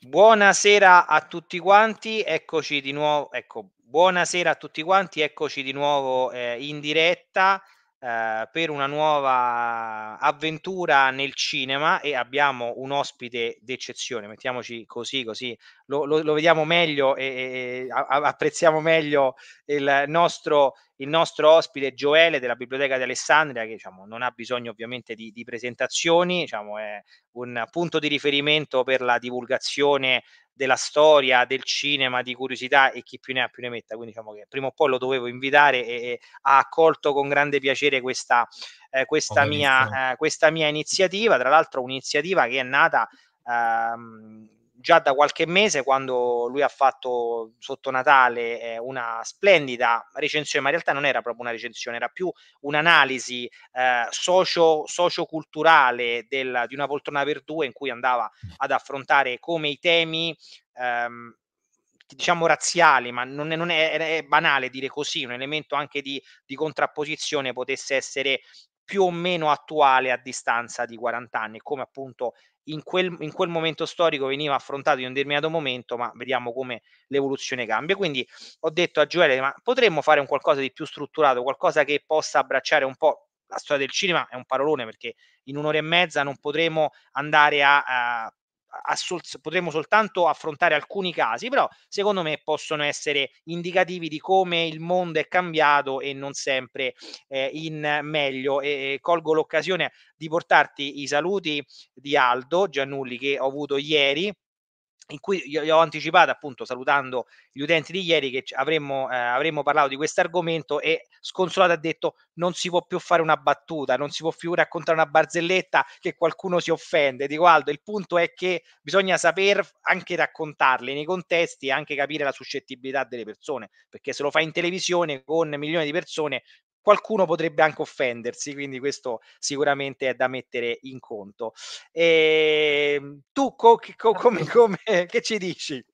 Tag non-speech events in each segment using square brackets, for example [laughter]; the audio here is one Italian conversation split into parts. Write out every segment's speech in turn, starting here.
Buonasera a tutti quanti, eccoci di nuovo, ecco, buonasera a tutti quanti, eccoci di nuovo eh, in diretta eh, per una nuova avventura nel cinema e abbiamo un ospite d'eccezione, mettiamoci così, così lo, lo, lo vediamo meglio e, e a, apprezziamo meglio il nostro il nostro ospite Gioele della Biblioteca di Alessandria, che diciamo, non ha bisogno ovviamente di, di presentazioni, diciamo, è un punto di riferimento per la divulgazione della storia, del cinema, di curiosità e chi più ne ha più ne metta. Quindi diciamo che prima o poi lo dovevo invitare e, e ha accolto con grande piacere questa, eh, questa, mia, eh, questa mia iniziativa, tra l'altro un'iniziativa che è nata ehm, già da qualche mese quando lui ha fatto sotto Natale eh, una splendida recensione, ma in realtà non era proprio una recensione, era più un'analisi eh, socio, socio-culturale del, di una poltrona per due in cui andava ad affrontare come i temi... Ehm, diciamo razziali, ma non, è, non è, è, banale dire così, un elemento anche di, di contrapposizione potesse essere più o meno attuale a distanza di 40 anni, come appunto in quel, in quel, momento storico veniva affrontato in un determinato momento, ma vediamo come l'evoluzione cambia. Quindi ho detto a Gioele, ma potremmo fare un qualcosa di più strutturato, qualcosa che possa abbracciare un po' la storia del cinema è un parolone perché in un'ora e mezza non potremo andare a, a assol- potremo soltanto affrontare alcuni casi, però secondo me possono essere indicativi di come il mondo è cambiato e non sempre eh, in meglio. E, e colgo l'occasione di portarti i saluti di Aldo Giannulli che ho avuto ieri in cui io, ho anticipato appunto salutando gli utenti di ieri che avremmo, eh, avremmo parlato di questo argomento e sconsolato ha detto non si può più fare una battuta, non si può più raccontare una barzelletta che qualcuno si offende. Dico Aldo, il punto è che bisogna saper anche raccontarle nei contesti e anche capire la suscettibilità delle persone, perché se lo fai in televisione con milioni di persone qualcuno potrebbe anche offendersi, quindi questo sicuramente è da mettere in conto. E ehm, tu co- co- certo. come, come, che ci dici?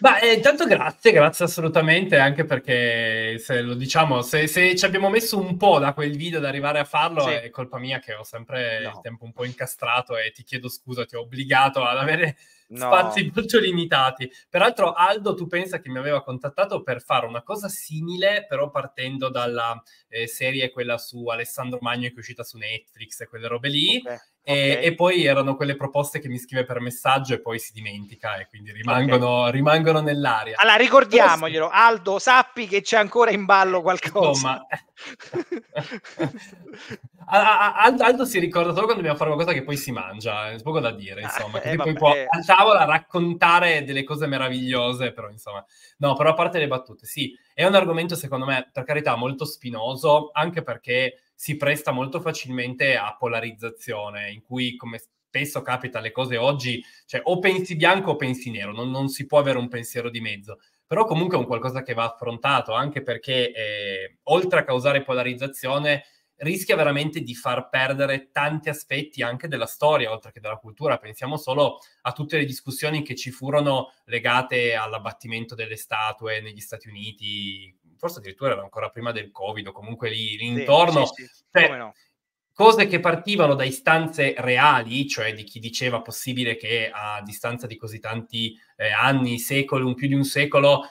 Beh, eh, intanto grazie, grazie assolutamente, anche perché se lo diciamo, se, se, ci abbiamo messo un po' da quel video ad arrivare a farlo, sì. è colpa mia che ho sempre no. il tempo un po' incastrato e ti chiedo scusa, ti ho obbligato ad avere no. spazi molto limitati. Peraltro Aldo, tu pensa che mi aveva contattato per fare una cosa simile, però partendo dalla eh, serie quella su Alessandro Magno che è uscita su Netflix e quelle robe lì. Okay. E, okay. e, poi erano quelle proposte che mi scrive per messaggio e poi si dimentica e quindi rimangono, okay. rimangono nell'aria. Allora ricordiamoglielo, Aldo, sappi che c'è ancora in ballo qualcosa. Insomma. [laughs] [laughs] Aldo si ricorda solo quando dobbiamo fare qualcosa che poi si mangia, eh, è poco da dire, ah, insomma, eh, che eh, poi può a tavola raccontare delle cose meravigliose, però insomma, no, però a parte le battute, sì, è un argomento secondo me, per carità, molto spinoso, anche perché si presta molto facilmente a polarizzazione, in cui come spesso capita le cose oggi, cioè o pensi bianco o pensi nero, non, non si può avere un pensiero di mezzo però comunque è un qualcosa che va affrontato anche perché eh, oltre a causare polarizzazione rischia veramente di far perdere tanti aspetti anche della storia, oltre che della cultura. Pensiamo solo a tutte le discussioni che ci furono legate all'abbattimento delle statue negli Stati Uniti, forse addirittura era ancora prima del Covid, o comunque lì, lì intorno. Sì, sì, sì. Cioè, no. Cose che partivano da istanze reali, cioè di chi diceva possibile che a distanza di così tanti eh, anni, secoli, un più di un secolo,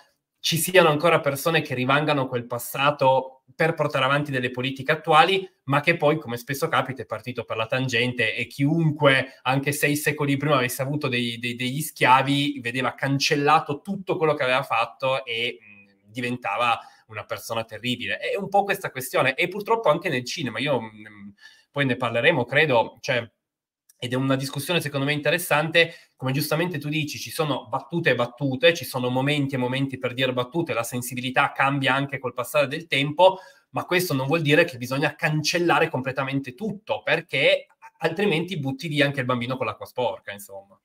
ci siano ancora persone che rivangano quel passato per portare avanti delle politiche attuali, ma che poi, come spesso capita, è partito per la tangente e chiunque, anche sei secoli prima, avesse avuto dei, dei, degli schiavi, vedeva cancellato tutto quello che aveva fatto e mh, diventava una persona terribile. È un po' questa questione, e purtroppo anche nel cinema, io mh, poi ne parleremo, credo, cioè ed è una discussione secondo me interessante, come giustamente tu dici, ci sono battute e battute, ci sono momenti e momenti per dire battute, la sensibilità cambia anche col passare del tempo, ma questo non vuol dire che bisogna cancellare completamente tutto, perché altrimenti butti via anche il bambino con l'acqua sporca, insomma.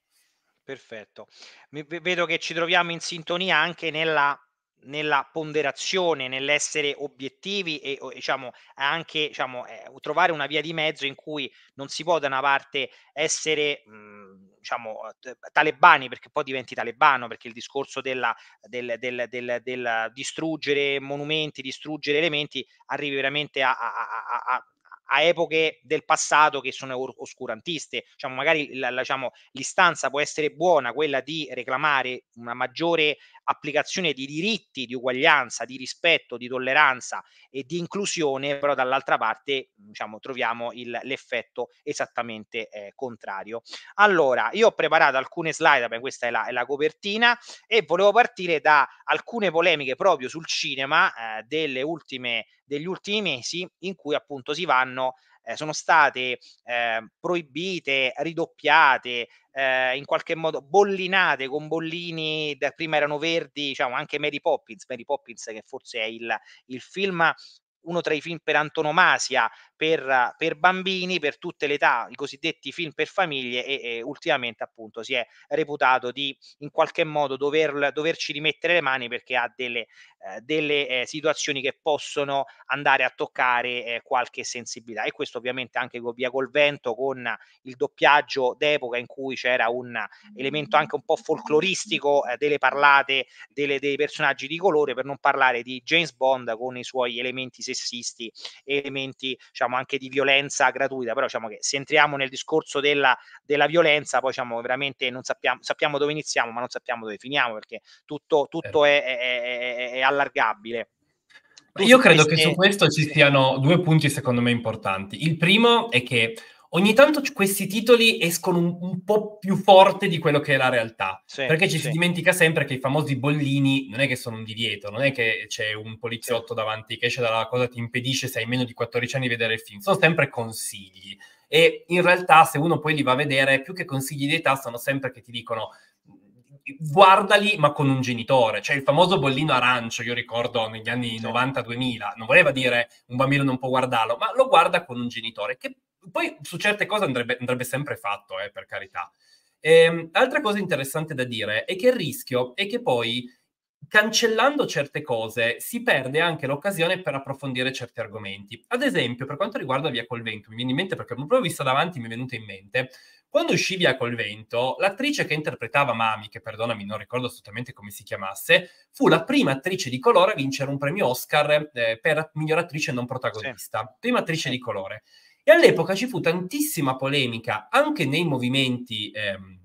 Perfetto. Vedo che ci troviamo in sintonia anche nella nella ponderazione, nell'essere obiettivi e diciamo, anche diciamo, eh, trovare una via di mezzo in cui non si può da una parte essere mh, mhmm, diciamo, eh, talebani perché poi diventi talebano perché il discorso della, del, del, del, del, distruggere monumenti, distruggere elementi arrivi veramente a, a, a, a a epoche del passato che sono oscurantiste. Diciamo, magari la, la, diciamo, l'istanza può essere buona, quella di reclamare una maggiore applicazione di diritti, di uguaglianza, di rispetto, di tolleranza e di inclusione, però dall'altra parte diciamo, troviamo il, l'effetto esattamente eh, contrario. Allora, io ho preparato alcune slide, beh, questa è la, è la, copertina, e volevo partire da alcune polemiche proprio sul cinema eh, ultime, degli ultimi mesi in cui appunto si vanno eh, sono state eh, proibite, ridoppiate, eh, in qualche modo bollinate con bollini, da prima erano verdi, diciamo anche Mary Poppins, Mary Poppins che forse è il, il film uno tra i film per antonomasia per, per, bambini, per tutte le età, i cosiddetti film per famiglie e, e ultimamente appunto si è reputato di in qualche modo dover, doverci rimettere le mani perché ha delle, eh, delle eh, situazioni che possono andare a toccare eh, qualche sensibilità e questo ovviamente anche via col vento con il doppiaggio d'epoca in cui c'era un elemento anche un po' folcloristico eh, delle parlate delle, dei personaggi di colore per non parlare di James Bond con i suoi elementi sessisti, elementi diciamo, anche di violenza gratuita, però diciamo che se entriamo nel discorso della, della violenza, poi diciamo veramente non sappiamo, sappiamo, dove iniziamo, ma non sappiamo dove finiamo, perché tutto, tutto certo. è, è, è allargabile. Io credo che su questo ci siano due punti secondo me importanti. Il primo è che ogni tanto questi titoli escono un, un, po' più forte di quello che è la realtà. Sì, perché ci sì. si dimentica sempre che i famosi bollini non è che sono un divieto, non è che c'è un poliziotto sì. davanti che esce dalla cosa ti impedisce se hai meno di 14 anni di vedere il film. Sono sempre consigli. E in realtà, se uno poi li va a vedere, più che consigli di età, sono sempre che ti dicono guardali ma con un genitore, cioè il famoso bollino arancio, io ricordo negli anni 90-2000, non voleva dire un bambino non può guardarlo, ma lo guarda con un genitore, che poi su certe cose andrebbe, andrebbe sempre fatto, eh, per carità. Ehm, altra cosa interessante da dire è che il rischio è che poi cancellando certe cose si perde anche l'occasione per approfondire certi argomenti. Ad esempio, per quanto riguarda Via col Vento, mi viene in mente perché l'ho proprio vista davanti, mi è venuta in mente, quando uscì Via col Vento, l'attrice che interpretava Mami, che perdonami, non ricordo assolutamente come si chiamasse, fu la prima attrice di colore a vincere un premio Oscar eh, per miglior attrice non protagonista, sì. prima attrice di colore. E all'epoca ci fu tantissima polemica anche nei movimenti ehm,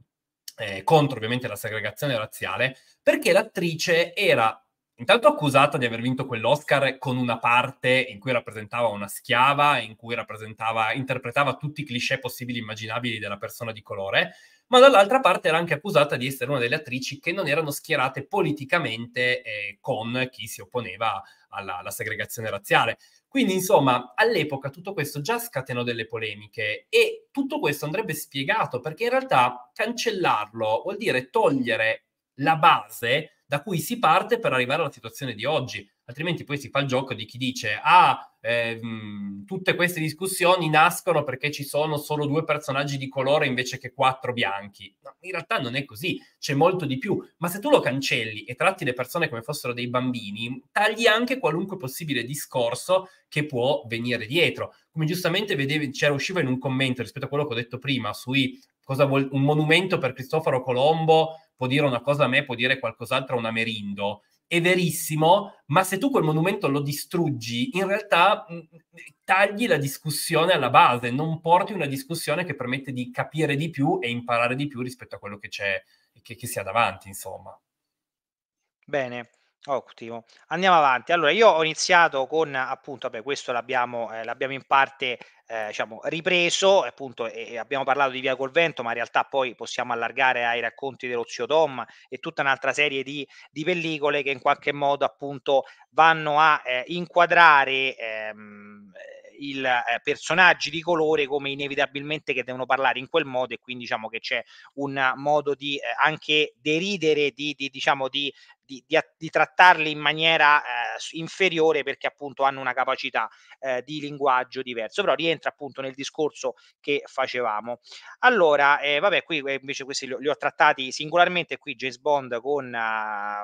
eh, contro ovviamente la segregazione razziale, perché l'attrice era intanto accusata di aver vinto quell'Oscar con una parte in cui rappresentava una schiava, in cui rappresentava, interpretava tutti i cliché possibili e immaginabili della persona di colore, ma dall'altra parte era anche accusata di essere una delle attrici che non erano schierate politicamente eh, con chi si opponeva alla, alla, segregazione razziale. Quindi, insomma, all'epoca tutto questo già scatenò delle polemiche e tutto questo andrebbe spiegato perché in realtà cancellarlo vuol dire togliere la base da cui si parte per arrivare alla situazione di oggi altrimenti poi si fa il gioco di chi dice ah, eh, tutte queste discussioni nascono perché ci sono solo due personaggi di colore invece che quattro bianchi. No, in realtà non è così, c'è molto di più, ma se tu lo cancelli e tratti le persone come fossero dei bambini, tagli anche qualunque possibile discorso che può venire dietro. Come giustamente vedevi, c'era usciva in un commento rispetto a quello che ho detto prima sui cosa vuol, un monumento per Cristoforo Colombo può dire una cosa a me, può dire qualcos'altro a un Amerindo è verissimo, ma se tu quel monumento lo distruggi, in realtà mm, tagli la discussione alla base, non porti una discussione che permette di capire di più e imparare di più rispetto a quello che c'è, che, che si ha davanti, insomma. Bene. Ottimo, andiamo avanti. Allora, io ho iniziato con appunto, vabbè, questo l'abbiamo, eh, l'abbiamo in parte eh, diciamo, ripreso, appunto, e abbiamo parlato di Via col Vento, ma in realtà poi possiamo allargare ai racconti dello zio Tom e tutta un'altra serie di, di pellicole che in qualche modo appunto vanno a eh, inquadrare ehm, il, eh, personaggi di colore come inevitabilmente che devono parlare in quel modo e quindi diciamo che c'è un modo di eh, anche deridere, di, di, diciamo, di di, di, di trattarli in maniera eh, inferiore perché appunto hanno una capacità eh, di linguaggio diverso, però rientra appunto nel discorso che facevamo. Allora, eh, vabbè, qui invece questi li, li, ho trattati singolarmente, qui James Bond con ah,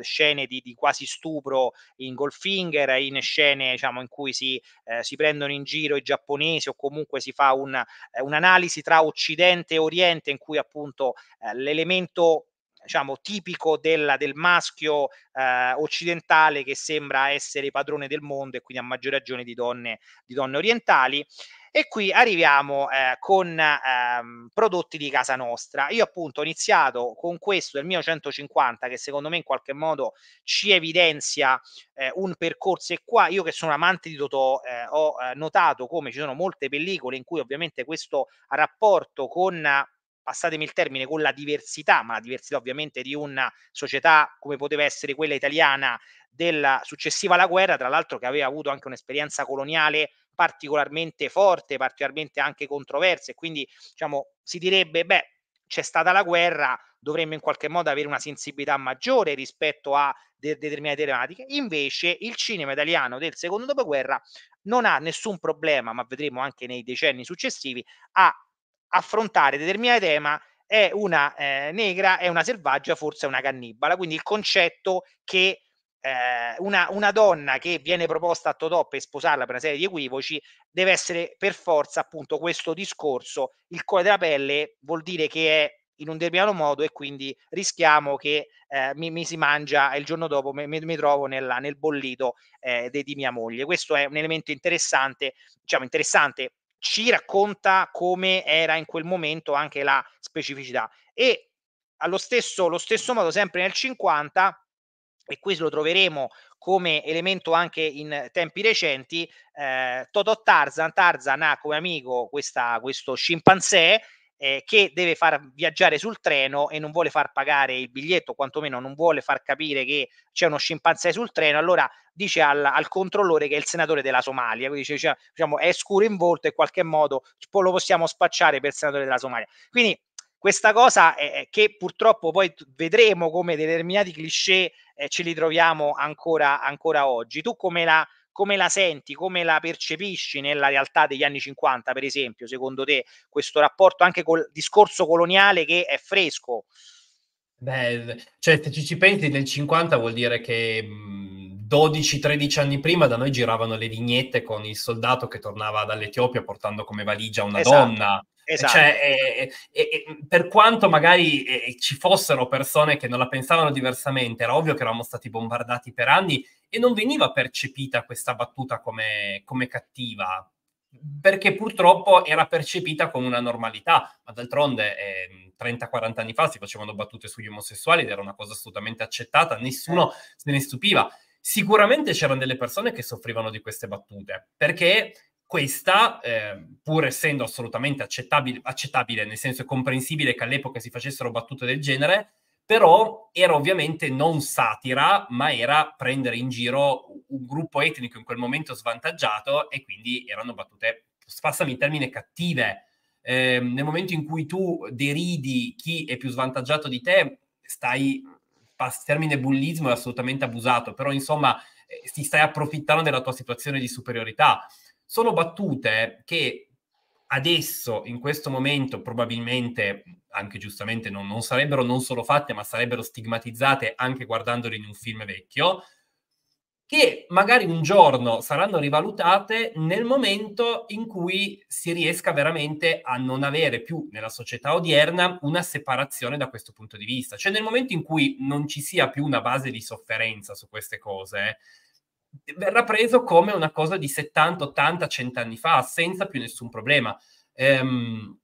scene di, di quasi stupro in Goldfinger, in scene diciamo in cui si, eh, si, prendono in giro i giapponesi o comunque si fa un, eh, un'analisi tra Occidente e Oriente in cui appunto eh, l'elemento diciamo, tipico della, del maschio eh, occidentale che sembra essere padrone del mondo e quindi a maggior ragione di donne, di donne orientali. E qui arriviamo eh, con ehm, prodotti di casa nostra. Io appunto ho iniziato con questo del mio 150 che secondo me in qualche modo ci evidenzia eh, un percorso e qua io che sono amante di Totò eh, ho eh, notato come ci sono molte pellicole in cui ovviamente questo rapporto con passatemi il termine, con la diversità, ma la diversità ovviamente di una società come poteva essere quella italiana della successiva alla guerra, tra l'altro che aveva avuto anche un'esperienza coloniale particolarmente forte, particolarmente anche controversa e quindi diciamo si direbbe beh c'è stata la guerra, dovremmo in qualche modo avere una sensibilità maggiore rispetto a de- determinate tematiche. Invece il cinema italiano del secondo dopoguerra non ha nessun problema, ma vedremo anche nei decenni successivi, a affrontare determinati temi è una eh, negra, è una selvaggia, forse è una cannibala. Quindi il concetto che eh, una, una, donna che viene proposta a Totò per sposarla per una serie di equivoci deve essere per forza appunto questo discorso. Il colore della pelle vuol dire che è in un determinato modo e quindi rischiamo che eh, mi, mi, si mangia e il giorno dopo mi, mi, mi trovo nella, nel bollito eh, di, di mia moglie. Questo è un elemento interessante, diciamo interessante ci racconta come era in quel momento anche la specificità. E allo stesso, lo stesso modo, sempre nel 50, e qui lo troveremo come elemento anche in tempi recenti, eh, Totò Tarzan, Tarzan ha come amico questa, questo scimpanzé eh, che deve far viaggiare sul treno e non vuole far pagare il biglietto, quantomeno non vuole far capire che c'è uno scimpanzé sul treno, allora dice al, al controllore che è il senatore della Somalia, quindi dice, cioè, diciamo, è scuro in volto e in qualche modo lo possiamo spacciare per senatore della Somalia. Quindi questa cosa è che purtroppo poi vedremo come determinati cliché eh, ce li troviamo ancora, ancora oggi. Tu come la, come la senti, come la percepisci nella realtà degli anni 50, per esempio, secondo te, questo rapporto anche col discorso coloniale che è fresco? Beh, cioè, se ci, ci pensi, nel 50 vuol dire che mh, mhmm, 12-13 anni prima da noi giravano le vignette con il soldato che tornava dall'Etiopia portando come valigia una esatto, donna. Esatto. Cioè, e, e, e, per quanto magari ci fossero persone che non la pensavano diversamente, era ovvio che eravamo stati bombardati per anni e non veniva percepita questa battuta come, come cattiva, perché purtroppo era percepita come una normalità, ma d'altronde eh, 30-40 anni fa si facevano battute sugli omosessuali ed era una cosa assolutamente accettata, nessuno eh. se ne stupiva. Sicuramente c'erano delle persone che soffrivano di queste battute, perché questa, eh, pur essendo assolutamente accettabile, accettabile, nel senso è comprensibile che all'epoca si facessero battute del genere, però era ovviamente non satira, ma era prendere in giro un gruppo etnico in quel momento svantaggiato e quindi erano battute, spassami il termine, cattive. Eh, nel momento in cui tu deridi chi è più svantaggiato di te, stai il termine bullismo è assolutamente abusato, però insomma ti eh, stai approfittando della tua situazione di superiorità. Sono battute che adesso, in questo momento, probabilmente, anche giustamente, non, non sarebbero non solo fatte, ma sarebbero stigmatizzate anche guardandole in un film vecchio, che magari un giorno saranno rivalutate nel momento in cui si riesca veramente a non avere più nella società odierna una separazione da questo punto di vista, cioè nel momento in cui non ci sia più una base di sofferenza su queste cose eh, verrà preso come una cosa di 70, 80, 100 anni fa senza più nessun problema. Ehm,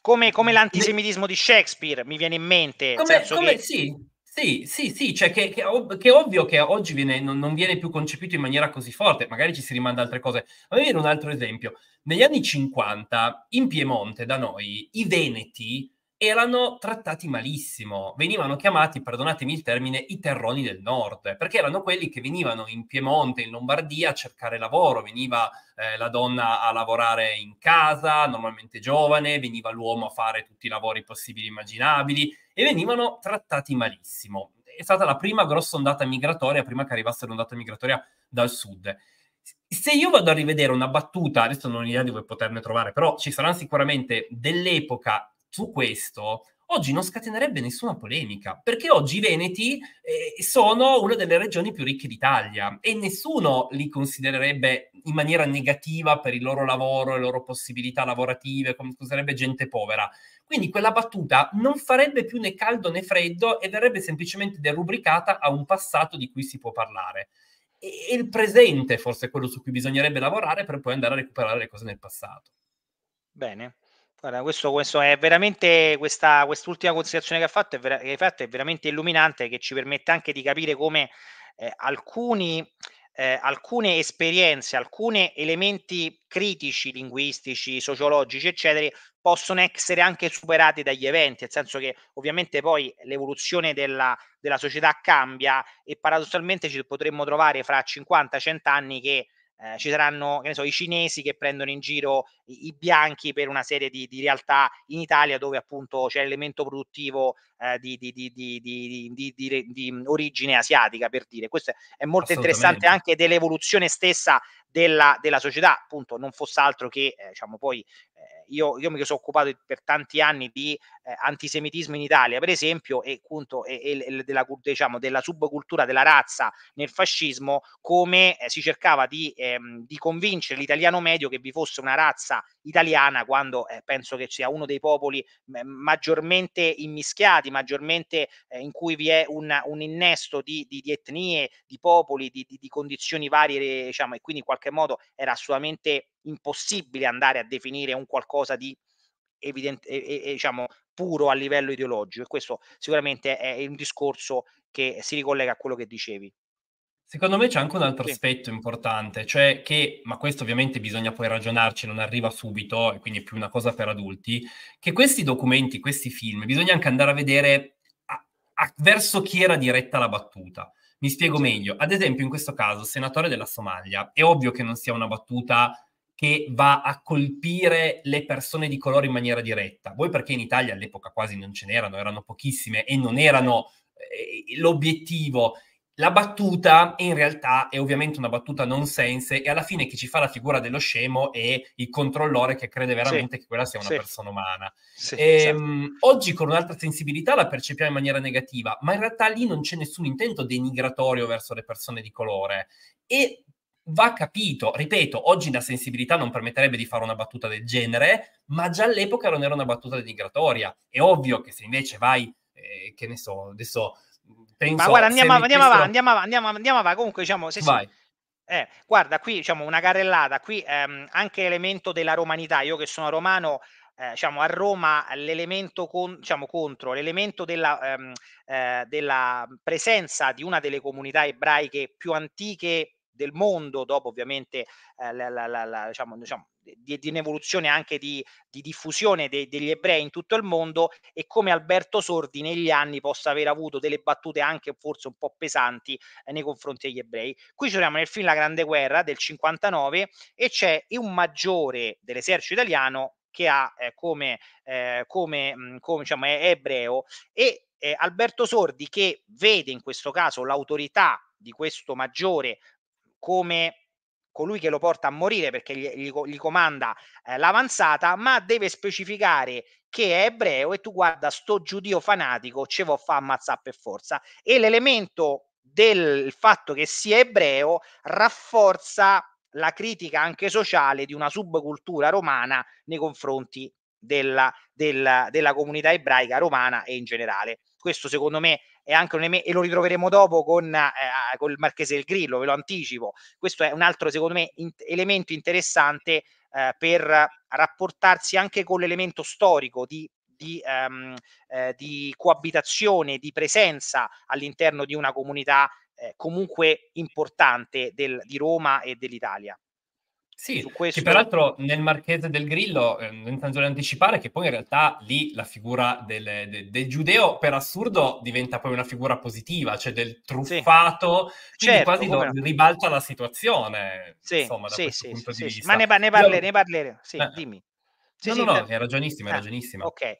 come, come, l'antisemitismo di Shakespeare mi viene in mente. Come, come che... sì, sì, sì, sì, cioè che, che, che è ovvio che oggi viene, non, non, viene più concepito in maniera così forte, magari ci si rimanda altre cose. Ma viene un altro esempio. Negli anni 50, in Piemonte, da noi, i Veneti erano trattati malissimo, venivano chiamati, perdonatemi il termine, i terroni del nord, perché erano quelli che venivano in Piemonte, in Lombardia a cercare lavoro, veniva eh, la donna a lavorare in casa, normalmente giovane, veniva l'uomo a fare tutti i lavori possibili e immaginabili e venivano trattati malissimo. È stata la prima grossa ondata migratoria, prima che arrivasse l'ondata migratoria dal sud se io vado a rivedere una battuta, adesso non ho idea di dove poterne trovare, però ci saranno sicuramente dell'epoca su questo oggi non scatenerebbe nessuna polemica, perché oggi i Veneti eh, sono una delle regioni più ricche d'Italia e nessuno li considererebbe in maniera negativa per il loro lavoro, le loro possibilità lavorative, come sarebbe gente povera. Quindi quella battuta non farebbe più né caldo né freddo e verrebbe semplicemente derubricata a un passato di cui si può parlare. E il presente forse è quello su cui bisognerebbe lavorare per poi andare a recuperare le cose nel passato. Bene. Guarda, questo, questo, è veramente questa, quest'ultima considerazione che, ha fatto è vera, hai fatto è veramente illuminante che ci permette anche di capire come eh, alcuni, eh, alcune esperienze, alcuni elementi critici linguistici, sociologici, eccetera, possono essere anche superati dagli eventi, nel senso che ovviamente poi l'evoluzione della, della società cambia e paradossalmente ci potremmo trovare fra 50-100 anni che eh, ci saranno che ne so, i cinesi che prendono in giro i, i bianchi per una serie di, di, realtà in Italia dove appunto c'è l'elemento produttivo eh, di, di, di, mm, origine asiatica per dire questo è molto interessante anche dell'evoluzione stessa della, della società appunto non fosse altro che eh, diciamo poi eh, io, io, mi sono occupato per tanti anni di eh, antisemitismo in Italia, per esempio, e, appunto, e, e della, diciamo, della, subcultura della razza nel fascismo, come eh, si cercava di, ehm, di, convincere l'italiano medio che vi fosse una razza italiana, quando eh, penso che sia uno dei popoli maggiormente immischiati, maggiormente eh, in cui vi è un, un innesto di, di, di, etnie, di popoli, di, condizioni varie, diciamo, e quindi in qualche modo era assolutamente impossibile andare a definire un qualcosa di evidente, e, e, diciamo, puro a livello ideologico e questo sicuramente è un discorso che si ricollega a quello che dicevi. Secondo me c'è anche un altro sì. aspetto importante, cioè che, ma questo ovviamente bisogna poi ragionarci, non arriva subito, e quindi è più una cosa per adulti, che questi documenti, questi film, bisogna anche andare a vedere a, a, verso chi era diretta la battuta. Mi spiego meglio. Ad esempio, in questo caso, senatore della Somalia, è ovvio che non sia una battuta che va a colpire le persone di colore in maniera diretta. Voi perché in Italia all'epoca quasi non ce n'erano, erano pochissime e non erano eh, l'obiettivo. La battuta in realtà è ovviamente una battuta non sense e alla fine chi ci fa la figura dello scemo è il controllore che crede veramente sì, che quella sia una sì. persona umana. Sì, e, ehm, certo. Oggi con un'altra sensibilità la percepiamo in maniera negativa, ma in realtà lì non c'è nessun intento denigratorio verso le persone di colore e va capito. Ripeto, oggi la sensibilità non permetterebbe di fare una battuta del genere, ma già all'epoca non era una battuta denigratoria. È ovvio che se invece vai, eh, che ne so, adesso penso... Ma guarda, andiamo, av- andiamo avanti, andiamo avanti, andiamo, andiamo avanti. Comunque, diciamo, se vai. Si... Eh, guarda, qui diciamo una carrellata, qui ehm, anche l'elemento della romanità, io che sono romano, eh, diciamo, a Roma l'elemento con, diciamo, contro, l'elemento della, ehm, eh, della, presenza di una delle comunità ebraiche più antiche del mondo, dopo ovviamente eh, la, la, la, la, diciamo, diciamo, di, di un'evoluzione anche di, di diffusione de, degli ebrei in tutto il mondo e come Alberto Sordi negli anni possa aver avuto delle battute anche forse un po' pesanti eh, nei confronti degli ebrei. Qui ci troviamo nel film La Grande Guerra del 59 e c'è un maggiore dell'esercito italiano che ha eh, come, eh, come, come diciamo, è, è ebreo e eh, Alberto Sordi che vede in questo caso l'autorità di questo maggiore come colui che lo porta a morire perché gli, gli, gli comanda eh, l'avanzata, ma deve specificare che è ebreo e tu guarda sto giudio fanatico, ce vo fa ammazzare per forza. E l'elemento del fatto che sia ebreo rafforza la critica anche sociale di una subcultura romana nei confronti della, della, della comunità ebraica romana e in generale. Questo secondo me è anche un e lo ritroveremo dopo con eh, col Marchese del Grillo, ve lo anticipo. Questo è un altro, secondo me, in- elemento interessante eh, per rapportarsi anche con l'elemento storico di di, ehm, eh, di, coabitazione, di presenza all'interno di una comunità eh, comunque importante del, di Roma e dell'Italia. Sì, su questo... che peraltro nel Marchese del Grillo, eh, intanto anticipare che poi in realtà lì la figura del, del, del, giudeo per assurdo diventa poi una figura positiva, cioè del truffato, sì. Certo, quasi come... do, ribalta la situazione, sì, insomma, da sì, questo sì, punto di vista. Ma ne, ne, parle, ne parleremo, sì, eh. dimmi. no, no, no, è ragionissima, è ah, Ok.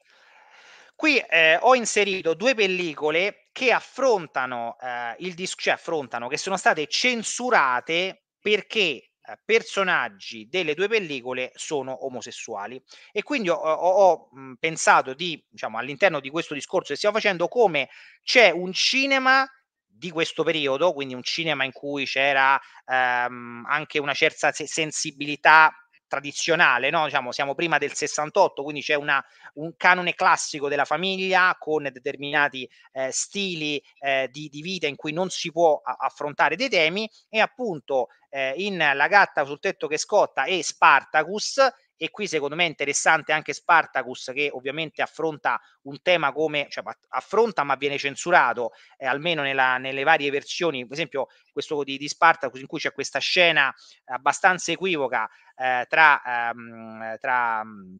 Qui eh, ho inserito due pellicole che affrontano eh, il disco, cioè affrontano, che sono state censurate perché eh, personaggi delle due pellicole sono omosessuali e quindi ho, ho, ho mhmm, pensato di, diciamo, all'interno di questo discorso che stiamo facendo come c'è un cinema di questo periodo, quindi un cinema in cui c'era ehm, anche una certa sensibilità tradizionale, no? diciamo, siamo prima del 68, quindi c'è una, un canone classico della famiglia con determinati eh, stili eh, di, di, vita in cui non si può a- affrontare dei temi e appunto eh, in La gatta sul tetto che scotta e Spartacus e qui secondo me è interessante anche Spartacus che ovviamente affronta un tema come, cioè affronta ma viene censurato, eh, almeno nella, nelle varie versioni, per esempio questo di, di Spartacus in cui c'è questa scena abbastanza equivoca eh, tra... Ehm, tra mm,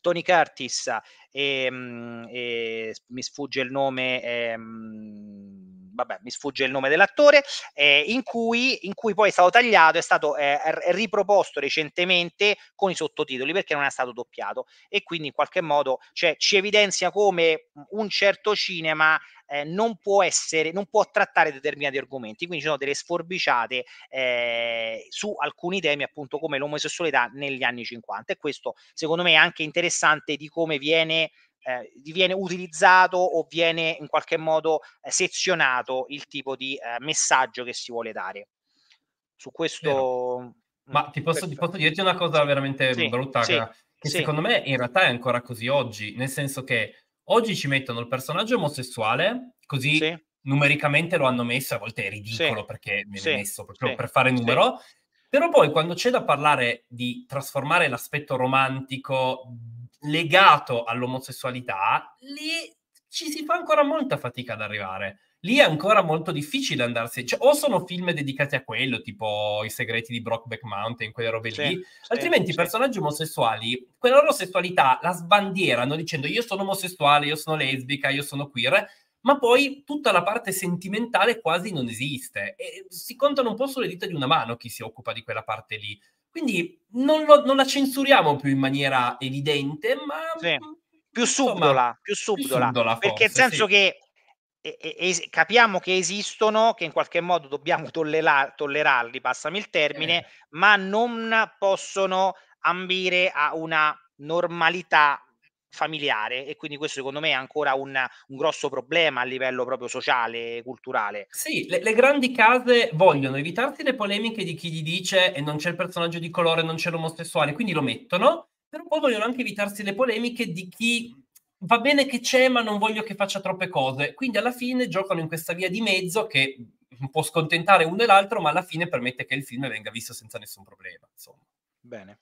Tony Curtis e, mm, e, mi sfugge il nome, ehm, vabbè, mi sfugge il nome dell'attore, eh, in, cui, in, cui, poi è stato tagliato, è stato eh, riproposto recentemente con i sottotitoli perché non è stato doppiato e quindi in qualche modo cioè, ci evidenzia come mm, un certo cinema eh, non può essere, non può trattare determinati argomenti, quindi ci sono delle sforbiciate eh, su alcuni temi appunto come l'omosessualità negli anni 50 e questo secondo me è anche interessante di come viene eh, viene utilizzato o viene in qualche modo eh, sezionato il tipo di eh, messaggio che si vuole dare. Su questo... Mm, Ma ti posso, questo... posso, dirti una cosa veramente sì, brutta, sì, che sì. secondo me in realtà è ancora così oggi, nel senso che oggi ci mettono il personaggio omosessuale, così numericamente lo hanno messo, a volte è ridicolo perché viene messo proprio per fare numero, però poi quando c'è da parlare di trasformare l'aspetto romantico legato all'omosessualità, lì ci si fa ancora molta fatica ad arrivare. Lì è ancora molto difficile andarsi. Cioè, o sono film dedicati a quello, tipo I segreti di Brockback Mountain, quelle robe c'è, lì, c'è, altrimenti c'è. i personaggi omosessuali, quella loro sessualità la sbandierano dicendo io sono omosessuale, io sono lesbica, io sono queer, ma poi tutta la parte sentimentale quasi non esiste. E si contano un po' sulle dita di una mano chi si occupa di quella parte lì. Quindi non, lo, non la censuriamo più in maniera evidente, ma... Sì. Più subdola, più subdola, più subdola perché nel senso sì. che e, e, capiamo che esistono, che in qualche modo dobbiamo tollera- tollerarli, passami il termine, eh. ma non possono ambire a una normalità familiare e quindi questo secondo me è ancora un, un grosso problema a livello proprio sociale e culturale. Sì, le, le, grandi case vogliono evitarsi le polemiche di chi gli dice e non c'è il personaggio di colore, non c'è l'omosessuale, quindi lo mettono, però poi vogliono anche evitarsi le polemiche di chi va bene che c'è ma non voglio che faccia troppe cose, quindi alla fine giocano in questa via di mezzo che può scontentare uno e l'altro, ma alla fine permette che il film venga visto senza nessun problema. Insomma. Bene.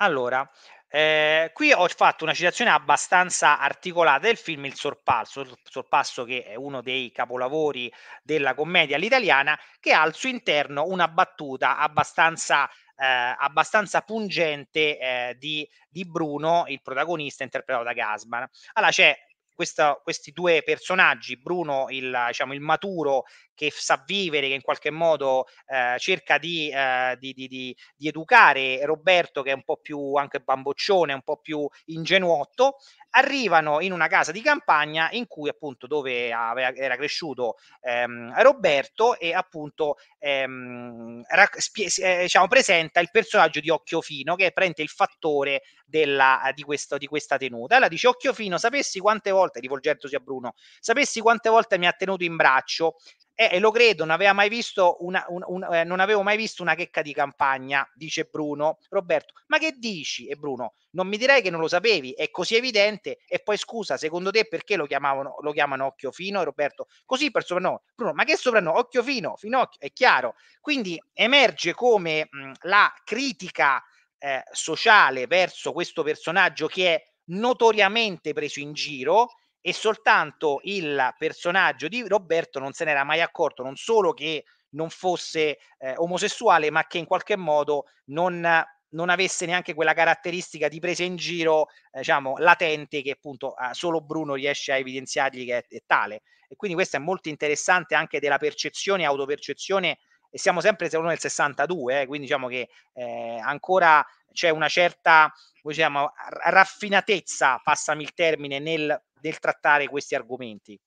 Allora, eh, qui ho fatto una citazione abbastanza articolata del film Il Sorpasso, il Sorpasso che è uno dei capolavori della commedia all'italiana, che ha al suo interno una battuta abbastanza eh, abbastanza pungente eh, di, di, Bruno, il protagonista interpretato da Gasman. Allora c'è questa, questi due personaggi, Bruno il, diciamo, il maturo che sa vivere, che in qualche modo eh, cerca di, eh, di, di, di, educare Roberto, che è un po' più anche bamboccione, un po' più ingenuotto, arrivano in una casa di campagna in cui appunto dove aveva, era cresciuto ehm, Roberto e appunto ehm, rac- spie- eh, diciamo, presenta il personaggio di Occhiofino, che è il fattore della, eh, di, questo, di questa tenuta. Allora dice Occhiofino, sapessi quante volte, rivolgendosi a Bruno, sapessi quante volte mi ha tenuto in braccio, eh, lo credo, non, aveva mai visto una, un, un, eh, non avevo mai visto una checca di campagna, dice Bruno. Roberto, ma che dici? E Bruno, non mi direi che non lo sapevi, è così evidente. E poi scusa, secondo te perché lo, chiamavano, lo chiamano Occhio Fino? E Roberto, così per soprannome. Bruno, ma che soprannome? Occhio Fino, Finocchio, è chiaro. Quindi emerge come mh, la critica eh, sociale verso questo personaggio che è notoriamente preso in giro e soltanto il personaggio di Roberto non se n'era mai accorto, non solo che non fosse eh, omosessuale, ma che in qualche modo non, non, avesse neanche quella caratteristica di presa in giro, eh, diciamo, latente che appunto eh, solo Bruno riesce a evidenziargli che è, è, tale. E quindi questo è molto interessante anche della percezione, autopercezione, e siamo sempre secondo me nel 62, eh, quindi diciamo che eh, ancora c'è una certa diciamo, raffinatezza, passami il termine, nel nel trattare questi argomenti.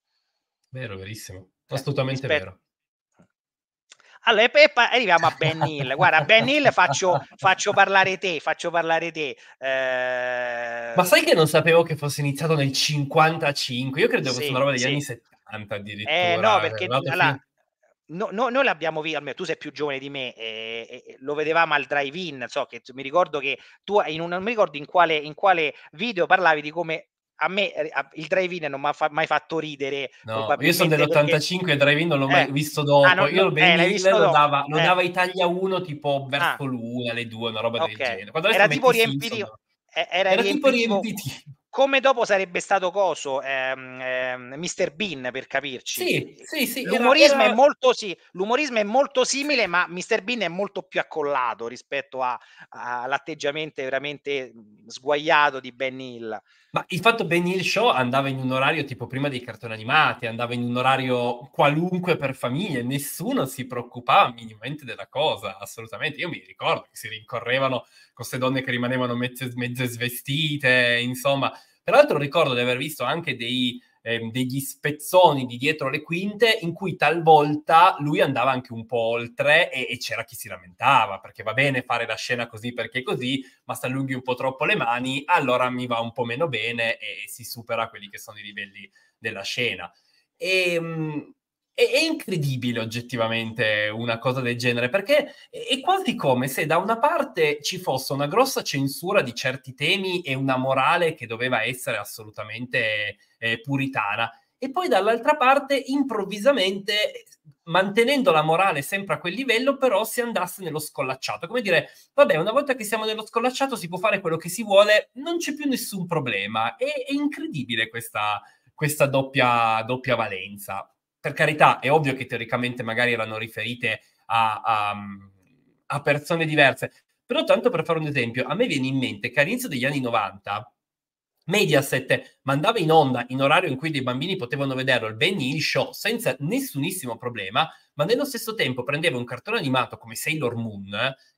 Vero, verissimo. Eh, Assolutamente eh, vero. Allora, e pa- arriviamo a Ben Hill. Guarda, Ben Hill faccio, faccio, parlare te, faccio parlare te. Eh... Ma sai che non sapevo che fosse iniziato nel 55? Io credo sì, fosse una roba degli sì. anni 70 addirittura. Eh no, perché allora, no, no, noi l'abbiamo visto, almeno tu sei più giovane di me, eh, eh, eh, lo vedevamo al drive-in, so che mi ricordo che tu in un, non mi ricordo in quale, in quale video parlavi di come a me a, il drive-in non mi ha fa, mai fatto ridere. No, io sono dell'85 perché... e drive-in non l'ho mai eh. visto ah, dopo. Ah, non, io eh, il eh, visto lo, dava, lo eh. dava Italia 1 tipo ah. verso ah. l'una, le due, una roba okay. del genere. Era tipo, riempitivo, eh, era, era tipo riempitivo. tipo riempitivo come dopo sarebbe stato coso ehm, ehm, Mr. Bean per capirci sì, sì, sì, l'umorismo, era, era... È molto, sì, l'umorismo è molto simile ma Mr. Bean è molto più accollato rispetto all'atteggiamento veramente sguaiato di Ben Hill ma il fatto Ben Hill Show andava in un orario tipo prima dei cartoni animati andava in un orario qualunque per famiglie nessuno si preoccupava minimamente della cosa assolutamente io mi ricordo che si rincorrevano con queste donne che rimanevano mezze, mezze svestite insomma tra l'altro ricordo di aver visto anche dei, eh, degli spezzoni di dietro le quinte in cui talvolta lui andava anche un po' oltre e, e, c'era chi si lamentava perché va bene fare la scena così perché così, ma se allunghi un po' troppo le mani allora mi va un po' meno bene e, e si supera quelli che sono i livelli della scena. E, ehm, mh, è, è, incredibile oggettivamente una cosa del genere, perché è, è quasi come se da una parte ci fosse una grossa censura di certi temi e una morale che doveva essere assolutamente eh, puritana, e poi dall'altra parte improvvisamente mantenendo la morale sempre a quel livello però si andasse nello scollacciato come dire vabbè una volta che siamo nello scollacciato si può fare quello che si vuole non c'è più nessun problema è, è incredibile questa, questa doppia, doppia valenza per carità, è ovvio che teoricamente magari erano riferite a, a, a persone diverse, però tanto per fare un esempio, a me viene in mente che all'inizio degli anni 90 Mediaset mandava in onda in orario in cui dei bambini potevano vederlo il Benny Hill Show senza nessunissimo problema, ma nello stesso tempo prendeva un cartone animato come Sailor Moon,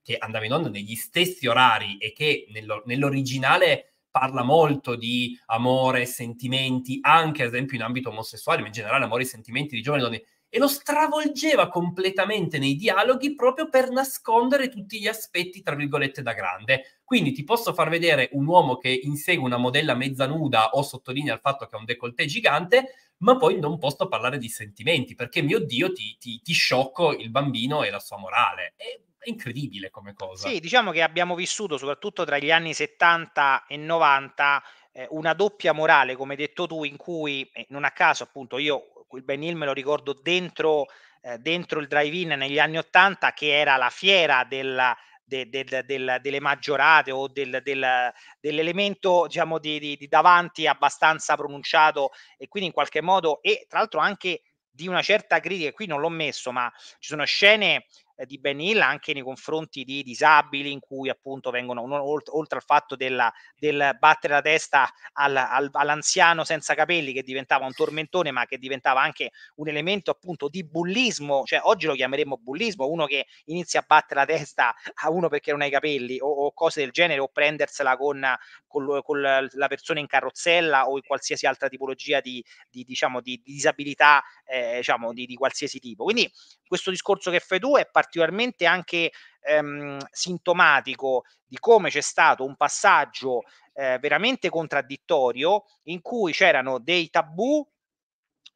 che andava in onda negli stessi orari e che nell'originale parla molto di amore, e sentimenti, anche ad esempio in ambito omosessuale, ma in generale amore e sentimenti di giovani donne, e lo stravolgeva completamente nei dialoghi proprio per nascondere tutti gli aspetti, tra virgolette, da grande. Quindi ti posso far vedere un uomo che insegue una modella mezza nuda o sottolinea il fatto che ha un décolleté gigante, ma poi non posso parlare di sentimenti, perché mio Dio ti, ti, ti sciocco il bambino e la sua morale. E è incredibile come cosa. Sì, diciamo che abbiamo vissuto soprattutto tra gli anni 70 e 90 eh, una doppia morale, come hai detto tu, in cui eh, non a caso appunto io il Ben Hill me lo ricordo dentro, eh, dentro il drive-in negli anni 80 che era la fiera della del, del, del, delle maggiorate o dell'elemento diciamo di, di, di, davanti abbastanza pronunciato e quindi in qualche modo e tra l'altro anche di una certa critica qui non l'ho messo ma ci sono scene eh, di Ben Hill anche nei confronti di disabili in cui appunto vengono oltre al fatto della, del battere la testa al, al, all'anziano senza capelli che diventava un tormentone ma che diventava anche un elemento appunto di bullismo cioè oggi lo chiameremmo bullismo uno che inizia a battere la testa a uno perché non ha i capelli o, o cose del genere o prendersela con, con, con, la persona in carrozzella o in qualsiasi altra tipologia di, di diciamo di, di disabilità eh, diciamo di, di, qualsiasi tipo quindi questo discorso che fai tu è particolarmente anche ehm, sintomatico di come c'è stato un passaggio eh, veramente contraddittorio in cui c'erano dei tabù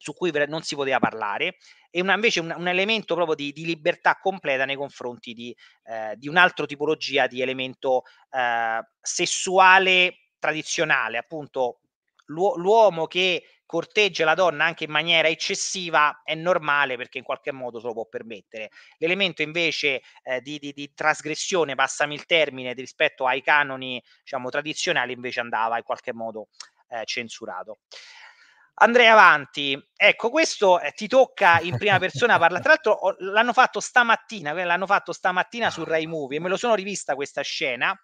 su cui non si poteva parlare e una, invece un, un, elemento proprio di, di, libertà completa nei confronti di, eh, di un'altra tipologia di elemento eh, sessuale tradizionale, appunto l'u- l'uomo che corteggia la donna anche in maniera eccessiva è normale perché in qualche modo se lo può permettere. L'elemento invece eh, di, di, di, trasgressione, passami il termine, rispetto ai canoni diciamo, tradizionali invece andava in qualche modo eh, censurato. Andrei avanti. Ecco, questo eh, ti tocca in prima persona parlare. Tra l'altro ho, l'hanno fatto stamattina, eh, l'hanno fatto stamattina su Rai Movie e me lo sono rivista questa scena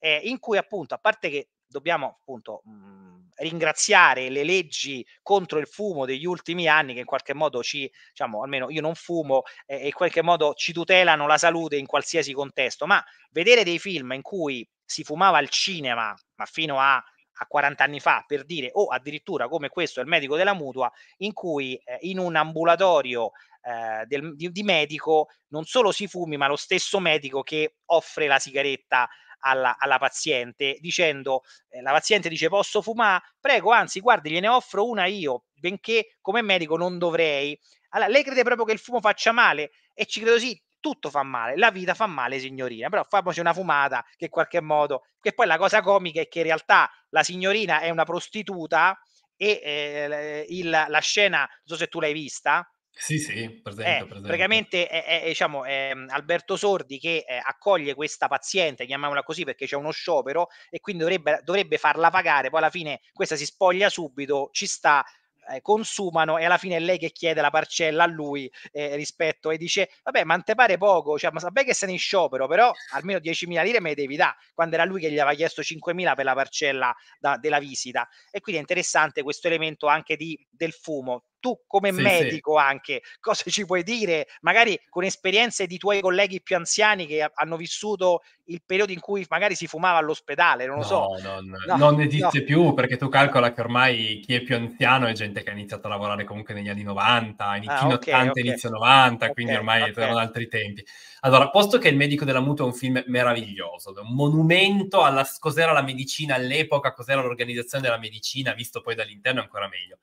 eh, in cui appunto, a parte che dobbiamo appunto mh, mhmm, ringraziare le leggi contro il fumo degli ultimi anni che in qualche modo ci, diciamo, almeno io non fumo eh, e in qualche modo ci tutelano la salute in qualsiasi contesto, ma vedere dei film in cui si fumava al cinema, ma fino a a 40 anni fa, per dire, o addirittura come questo, il medico della mutua, in cui eh, in un ambulatorio eh, del, di, di, medico non solo si fumi, ma lo stesso medico che offre la sigaretta alla, alla paziente dicendo, eh, la paziente dice posso fumare? Prego, anzi guardi, gliene offro una io, benché come medico non dovrei. Allora, lei crede proprio che il fumo faccia male? E ci credo sì, tutto fa male, la vita fa male, signorina, però famoci una fumata che in qualche modo, che poi la cosa comica è che in realtà la signorina è una prostituta e eh, il, la scena, non so se tu l'hai vista, sì, sì, presente, eh, presente. Praticamente è, è, diciamo, è mhmm, Alberto Sordi che eh, accoglie questa paziente, chiamiamola così perché c'è uno sciopero e quindi dovrebbe, dovrebbe farla pagare, poi alla fine questa si spoglia subito, ci sta, eh, consumano e alla fine è lei che chiede la parcella a lui eh, rispetto e dice vabbè ma te pare poco cioè, ma sapete che sei in sciopero però almeno 10.000 lire me le devi dare quando era lui che gli aveva chiesto 5.000 per la parcella da, della visita e quindi è interessante questo elemento anche di, del fumo tu come sì, medico sì. anche cosa ci puoi dire, magari con esperienze di tuoi colleghi più anziani che hanno vissuto il periodo in cui magari si fumava all'ospedale, non lo no, so. Non, no, non esiste no. più perché tu calcola che ormai chi è più anziano è gente che ha iniziato a lavorare comunque negli anni 90, inizio ah, okay, 80, okay. inizio 90, okay, quindi ormai erano altri tempi. Allora, posto che Il medico della mutua è un film meraviglioso, un monumento alla cos'era la medicina all'epoca, cos'era l'organizzazione della medicina, visto poi dall'interno ancora meglio.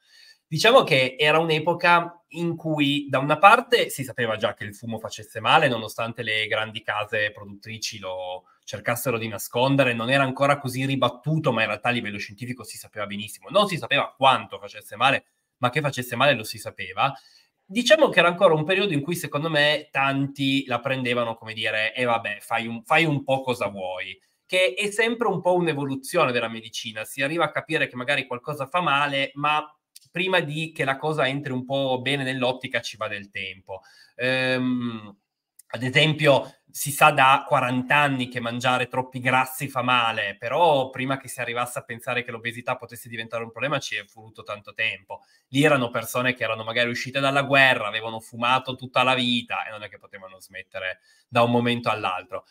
Diciamo che era un'epoca in cui da una parte si sapeva già che il fumo facesse male, nonostante le grandi case produttrici lo cercassero di nascondere, non era ancora così ribattuto, ma in realtà a livello scientifico si sapeva benissimo. Non si sapeva quanto facesse male, ma che facesse male lo si sapeva. Diciamo che era ancora un periodo in cui secondo me tanti la prendevano come dire, e eh vabbè, fai un, fai un po' cosa vuoi che è sempre un po' un'evoluzione della medicina, si arriva a capire che magari qualcosa fa male, ma prima di che la cosa entri un po' bene nell'ottica ci va del tempo. Ehm, ad esempio, si sa da 40 anni che mangiare troppi grassi fa male, però prima che si arrivasse a pensare che l'obesità potesse diventare un problema ci è voluto tanto tempo. Lì erano persone che erano magari uscite dalla guerra, avevano fumato tutta la vita e non è che potevano smettere da un momento all'altro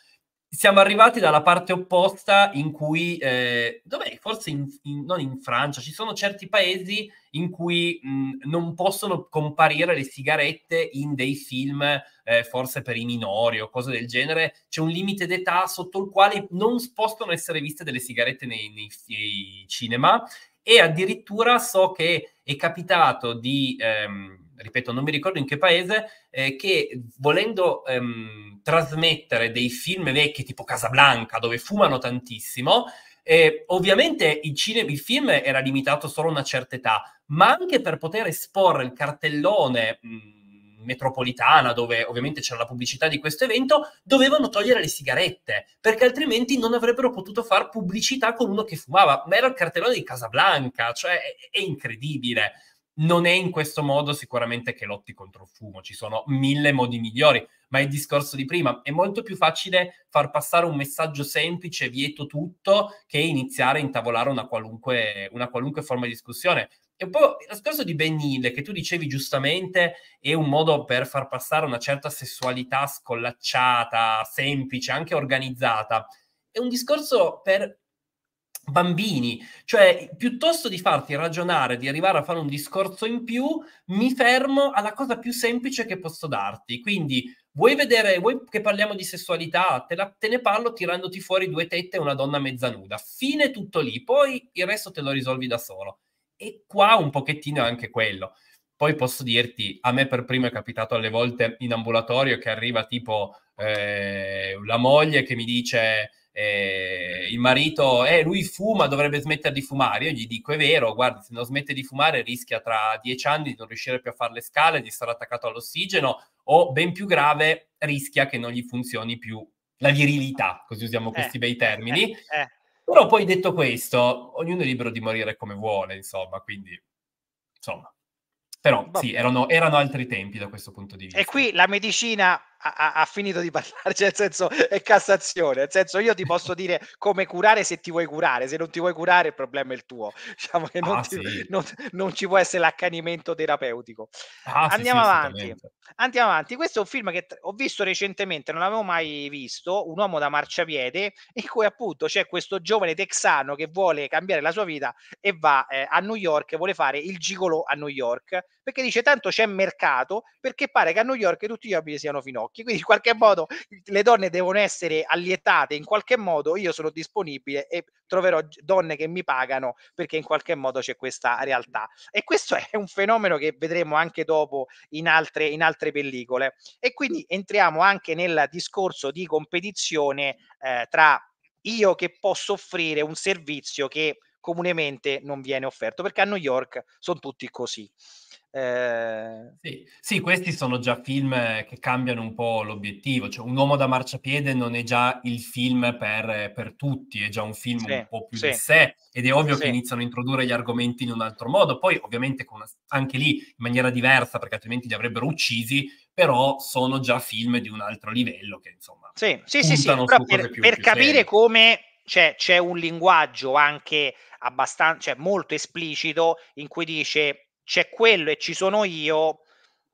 siamo arrivati dalla parte opposta in cui, eh, dov'è? forse in, in, non in Francia, ci sono certi paesi in cui mh, non possono comparire le sigarette in dei film, eh, forse per i minori o cose del genere, c'è un limite d'età sotto il quale non possono essere viste delle sigarette nei, nei, nei cinema e addirittura so che è capitato di... Ehm, ripeto, non mi ricordo in che paese, eh, che volendo ehm, trasmettere dei film vecchi tipo Casablanca, dove fumano tantissimo, eh, ovviamente il, cinema, il film era limitato solo a una certa età, ma anche per poter esporre il cartellone... Mh, mm, metropolitana, dove ovviamente c'era la pubblicità di questo evento, dovevano togliere le sigarette, perché altrimenti non avrebbero potuto fare pubblicità con uno che fumava. Ma era il cartellone di Casablanca, cioè è, incredibile. Non è in questo modo sicuramente che lotti contro il fumo, ci sono mille modi migliori, ma è il discorso di prima, è molto più facile far passare un messaggio semplice, vieto tutto, che iniziare a intavolare una qualunque, una qualunque forma di discussione. E un po' il discorso di Ben Hill, che tu dicevi giustamente, è un modo per far passare una certa sessualità scollacciata, semplice, anche organizzata. È un discorso per bambini, cioè piuttosto di farti ragionare, di arrivare a fare un discorso in più, mi fermo alla cosa più semplice che posso darti. Quindi vuoi vedere, vuoi che parliamo di sessualità, te, la, te ne parlo tirandoti fuori due tette e una donna mezza nuda, Fine tutto lì, poi il resto te lo risolvi da solo. E qua un pochettino è anche quello. Poi posso dirti, a me per primo è capitato alle volte in ambulatorio che arriva tipo eh, la moglie che mi dice eh, il marito, eh, lui fuma, dovrebbe smettere di fumare. Io gli dico, è vero, guarda, se non smette di fumare rischia tra dieci anni di non riuscire più a fare le scale, di stare attaccato all'ossigeno o, ben più grave, rischia che non gli funzioni più la virilità, così usiamo questi eh, bei termini. Eh, eh, eh, Però poi detto questo, ognuno è libero di morire come vuole, insomma, quindi, insomma. Però Vabbè. sì, erano, erano, altri tempi da questo punto di vista. E qui la medicina ha, ha, finito di parlarci, [laughs] cioè, nel senso è Cassazione, nel senso io ti posso dire come curare se ti vuoi curare, se non ti vuoi curare il problema è il tuo, [laughs] diciamo che non, ah, ti, sì. non, non ci può essere l'accanimento terapeutico. Ah, Andiamo sì, avanti. Andiamo avanti, questo è un film che ho visto recentemente, non l'avevo mai visto, Un uomo da marciapiede, in cui appunto c'è questo giovane texano che vuole cambiare la sua vita e va eh, a New York, vuole fare il gigolo a New York perché dice tanto c'è mercato perché pare che a New York tutti gli abiti siano finocchi, [laughs] quindi in qualche modo mhmm, le donne devono essere allietate, in qualche modo io sono disponibile e troverò donne che mi pagano perché in qualche modo c'è questa realtà. E questo è un fenomeno che vedremo anche dopo in altre, in altre pellicole. E quindi entriamo anche nel discorso di competizione eh, tra io che posso offrire un servizio che comunemente non viene offerto perché a New York sono tutti così. Eh... Sì, sì, questi sono già film eh, che cambiano un po' l'obiettivo, cioè Un uomo da marciapiede non è già il film per, eh, per tutti, è già un film sì, un po' più sì. di sé ed è ovvio sì. che iniziano a introdurre gli argomenti in un altro modo, poi ovviamente una, anche lì in maniera diversa perché altrimenti li avrebbero uccisi, però sono già film di un altro livello che insomma... Sì, sì, sì, sì. per, per più capire serie. come c'è, cioè, c'è un linguaggio anche abbastanza, cioè molto esplicito in cui dice c'è quello e ci sono io.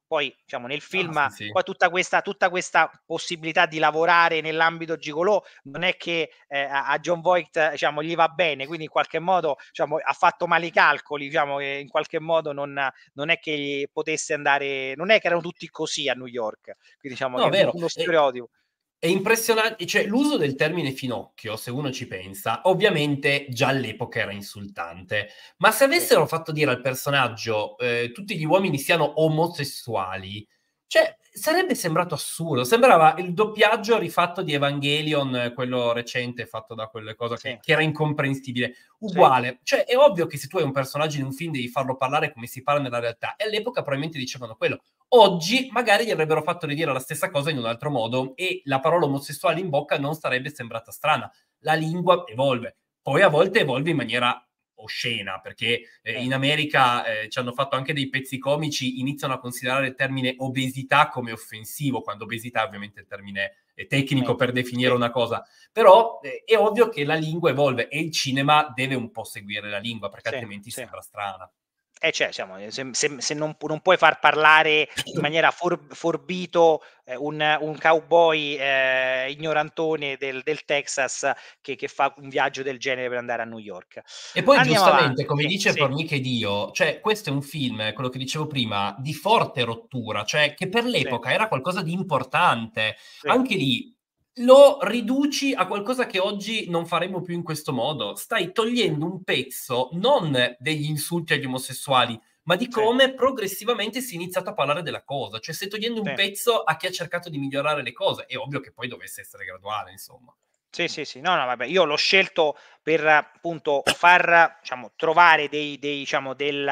Poi, diciamo, nel ah, film, ah, sì, sì. poi tutta questa, tutta questa, possibilità di lavorare nell'ambito gigolò non è che eh, a John Voigt diciamo, gli va bene, quindi in qualche modo diciamo, ha fatto male i calcoli, diciamo, che in qualche modo non, non è che potesse andare, non è che erano tutti così a New York, quindi diciamo no, che vero. è uno stereotipo. E è impressionante, cioè l'uso del termine finocchio, se uno ci pensa, ovviamente già all'epoca era insultante, ma se avessero fatto dire al personaggio eh, tutti gli uomini siano omosessuali, cioè sarebbe sembrato assurdo, sembrava il doppiaggio rifatto di Evangelion, quello recente fatto da quelle cose sì. che, che, era incomprensibile. Uguale, sì. cioè è ovvio che se tu hai un personaggio in un film devi farlo parlare come si parla nella realtà e all'epoca probabilmente dicevano quello. Oggi magari gli avrebbero fatto ridire la stessa cosa in un altro modo e la parola omosessuale in bocca non sarebbe sembrata strana. La lingua evolve, poi a volte evolve in maniera oscena, perché eh, eh. in America eh, ci hanno fatto anche dei pezzi comici, iniziano a considerare il termine obesità come offensivo, quando obesità è ovviamente il termine eh, tecnico certo. per definire una cosa, però eh, è ovvio che la lingua evolve e il cinema deve un po' seguire la lingua, perché sì, altrimenti sì. sembra strana. Eh, cioè, diciamo, se, se, se non, non, puoi far parlare in [laughs] maniera for, forbito eh, un, un, cowboy eh, ignorantone del, del Texas che, che, fa un viaggio del genere per andare a New York. E poi Andiamo giustamente, avanti. come sì, dice sì. Formiche Dio, cioè, questo è un film, quello che dicevo prima, di forte rottura, cioè che per l'epoca sì. era qualcosa di importante. Anche lì lo riduci a qualcosa che oggi non faremo più in questo modo. Stai togliendo un pezzo non degli insulti agli omosessuali, ma di come sì. progressivamente si è iniziato a parlare della cosa. Cioè, stai togliendo un pezzo a chi ha cercato di migliorare le cose. È ovvio che poi dovesse essere graduale, insomma. Sì, sì, sì, no, no, vabbè, io l'ho scelto per appunto far, diciamo, trovare dei, dei diciamo, del.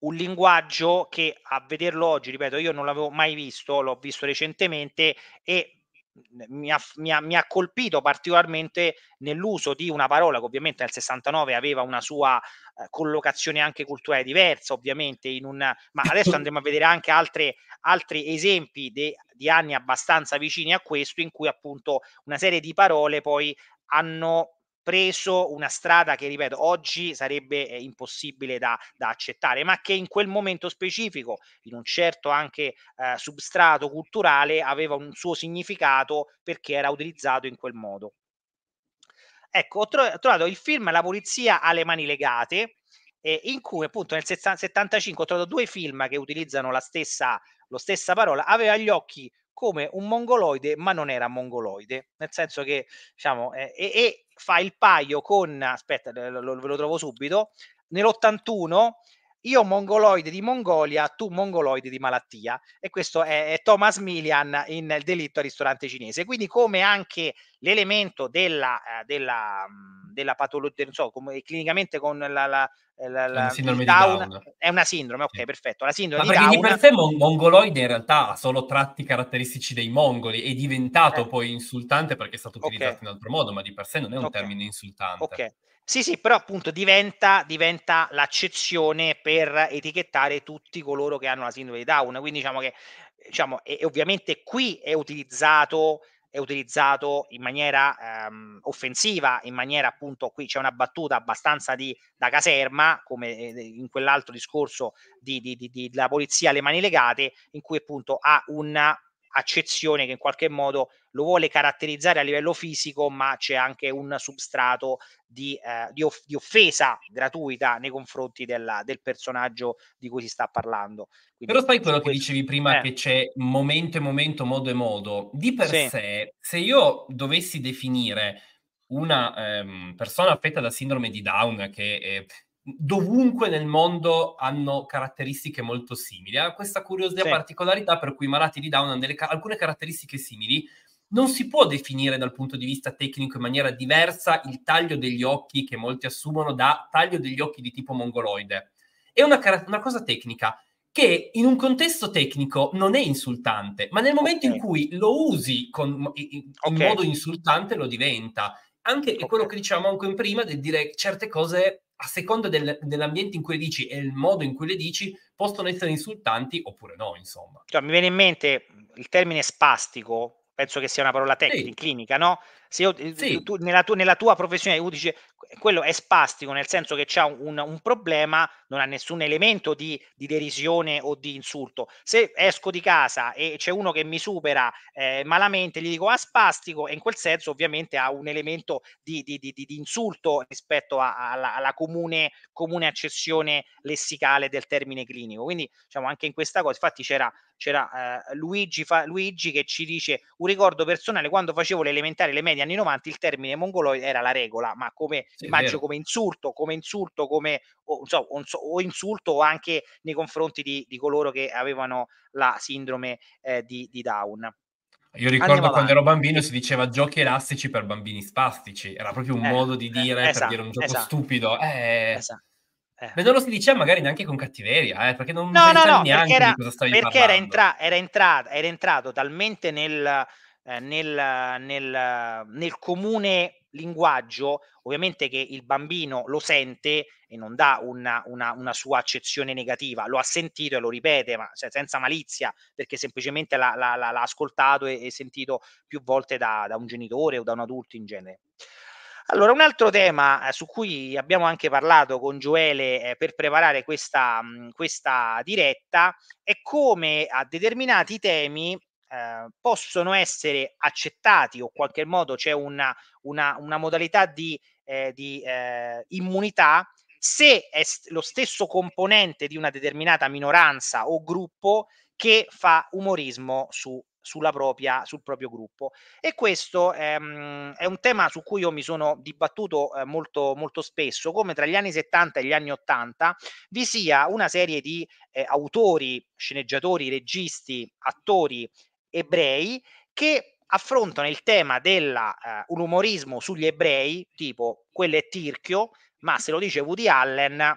un linguaggio che a vederlo oggi, ripeto, io non l'avevo mai visto, l'ho visto recentemente e mi ha, mi, ha, mi ha, colpito particolarmente nell'uso di una parola che ovviamente nel 69 aveva una sua eh, collocazione anche culturale diversa, ovviamente, un, ma adesso [coughs] andremo a vedere anche altre, altri esempi de, di anni abbastanza vicini a questo, in cui appunto una serie di parole poi hanno preso una strada che, ripeto, oggi sarebbe eh, impossibile da, da, accettare, ma che in quel momento specifico, in un certo anche eh, substrato culturale, aveva un suo significato perché era utilizzato in quel modo. Ecco, ho, tro- ho trovato il film La polizia ha le mani legate, eh, in cui appunto nel 75 ho trovato due film che utilizzano la stessa, la stessa parola, aveva gli occhi come un mongoloide, ma non era mongoloide, nel senso che diciamo, eh, e, fa il paio con, aspetta, lo, lo, ve lo trovo subito, nell'81 io mongoloide di Mongolia, tu mongoloide di malattia. E questo è, è Thomas Milian in Il delitto al ristorante cinese. Quindi come anche l'elemento della, eh, della, mm, della patologia, non so, come clinicamente con la... la, eh, la, la sindrome di Down. È una sindrome, ok, perfetto. La sindrome Ma di Down... per sé mon- mongoloide in realtà ha solo tratti caratteristici dei mongoli, è diventato eh. poi insultante perché è stato utilizzato okay. in altro modo, ma di per sé non è un okay. termine insultante. Ok. Sì, sì, però appunto diventa, diventa l'accezione per etichettare tutti coloro che hanno la sindrome di Down. Quindi diciamo che diciamo, e, e ovviamente qui è utilizzato, è utilizzato in maniera ehm, offensiva, in maniera appunto qui c'è una battuta abbastanza di, da caserma, come eh, in quell'altro discorso di, di, di, di polizia alle mani legate, in cui appunto ha una accezione che in qualche modo lo vuole caratterizzare a livello fisico, ma c'è anche un substrato di, eh, di, off- di offesa gratuita nei confronti della, del personaggio di cui si sta parlando. Quindi, Però sai quello questo... che dicevi prima, eh. che c'è momento e momento, modo e modo. Di per sì. sé, se io dovessi definire una ehm, persona affetta da sindrome di Down che eh, dovunque nel mondo hanno caratteristiche molto simili. Ha questa curiosità, sì. particolarità per cui i malati di Down hanno delle, alcune caratteristiche simili. Non si può definire dal punto di vista tecnico in maniera diversa il taglio degli occhi che molti assumono da taglio degli occhi di tipo mongoloide. È una, una cosa tecnica che in un contesto tecnico non è insultante, ma nel momento okay. in cui lo usi con, in, okay. modo insultante lo diventa. Anche okay. quello che dicevamo anche prima del dire certe cose a seconda del, dell'ambiente in cui le dici e il modo in cui le dici, possono essere insultanti oppure no, insomma. Cioè, mi viene in mente il termine spastico, penso che sia una parola tecnica, sì. clinica, no? Se io, sì. tu, nella, tua, nella, tua, professione tu dici quello è spastico, nel senso che c'è un, un, problema, non ha nessun elemento di, di, derisione o di insulto. Se esco di casa e c'è uno che mi supera eh, malamente, gli dico ah spastico, e in quel senso ovviamente ha un elemento di, di, di insulto rispetto a, a, alla, alla, comune, comune accessione lessicale del termine clinico. Quindi diciamo anche in questa cosa, infatti c'era c'era eh, Luigi, fa, Luigi, che ci dice un ricordo personale quando facevo le elementari le medie anni 90 il termine mongoloide era la regola ma come sì, immagino come insulto come insulto come o, insomma, o insulto o anche nei confronti di, di, coloro che avevano la sindrome eh, di, di Down io ricordo quando ero bambino si diceva giochi elastici per bambini spastici, era proprio un eh, modo di eh, dire eh, per dire un gioco esatto, stupido. Eh, esatto. Eh. non lo si diceva magari neanche con cattiveria, eh, perché non no, no, no, neanche era, cosa stavi perché parlando. Perché era, era, entrato, era entrato talmente nel, eh, nel, nel, nel comune linguaggio, ovviamente che il bambino lo sente e non dà una, una, una, sua accezione negativa, lo ha sentito e lo ripete, ma cioè, senza malizia, perché semplicemente l'ha, l'ha, l'ha ascoltato e, e, sentito più volte da, da un genitore o da un adulto in genere. Allora, un altro tema eh, su cui abbiamo anche parlato con Gioele eh, per preparare questa, mm, questa, diretta è come a determinati temi eh, possono essere accettati o in qualche modo c'è una, una, una modalità di, eh, di immunità se è lo stesso componente di una determinata minoranza o gruppo che fa umorismo su sulla propria, sul proprio gruppo. E questo ehm, è un tema su cui io mi sono dibattuto eh, molto, molto spesso, come tra gli anni 70 e gli anni 80 vi sia una serie di eh, autori, sceneggiatori, registi, attori ebrei che affrontano il tema dell'umorismo eh, sugli ebrei, tipo quello è tirchio, ma se lo dice Woody Allen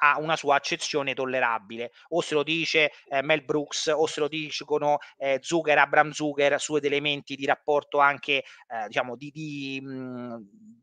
ha una sua accezione tollerabile. O se lo dice eh, Mel Brooks, o se lo dicono eh, Zucker, Abraham Zucker, su ed elementi di rapporto anche, eh, diciamo, di, di, mh,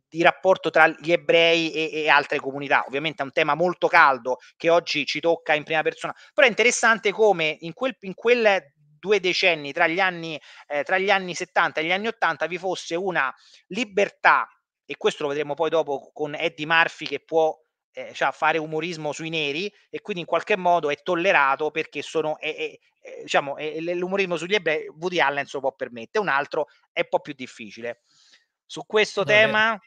di, rapporto tra gli ebrei e, e, altre comunità. Ovviamente è un tema molto caldo che oggi ci tocca in prima persona, però è interessante come in quel, in quel due decenni, tra gli, anni, eh, tra gli anni 70 e gli anni 80, vi fosse una libertà, e questo lo vedremo poi dopo con Eddie Murphy che può eh, cioè, fare umorismo sui neri e quindi in qualche modo è tollerato perché sono, è, è, è, diciamo, l'umorismo sugli ebrei Woody Allen se lo può permettere, un altro è un po' più difficile. Su questo no, tema...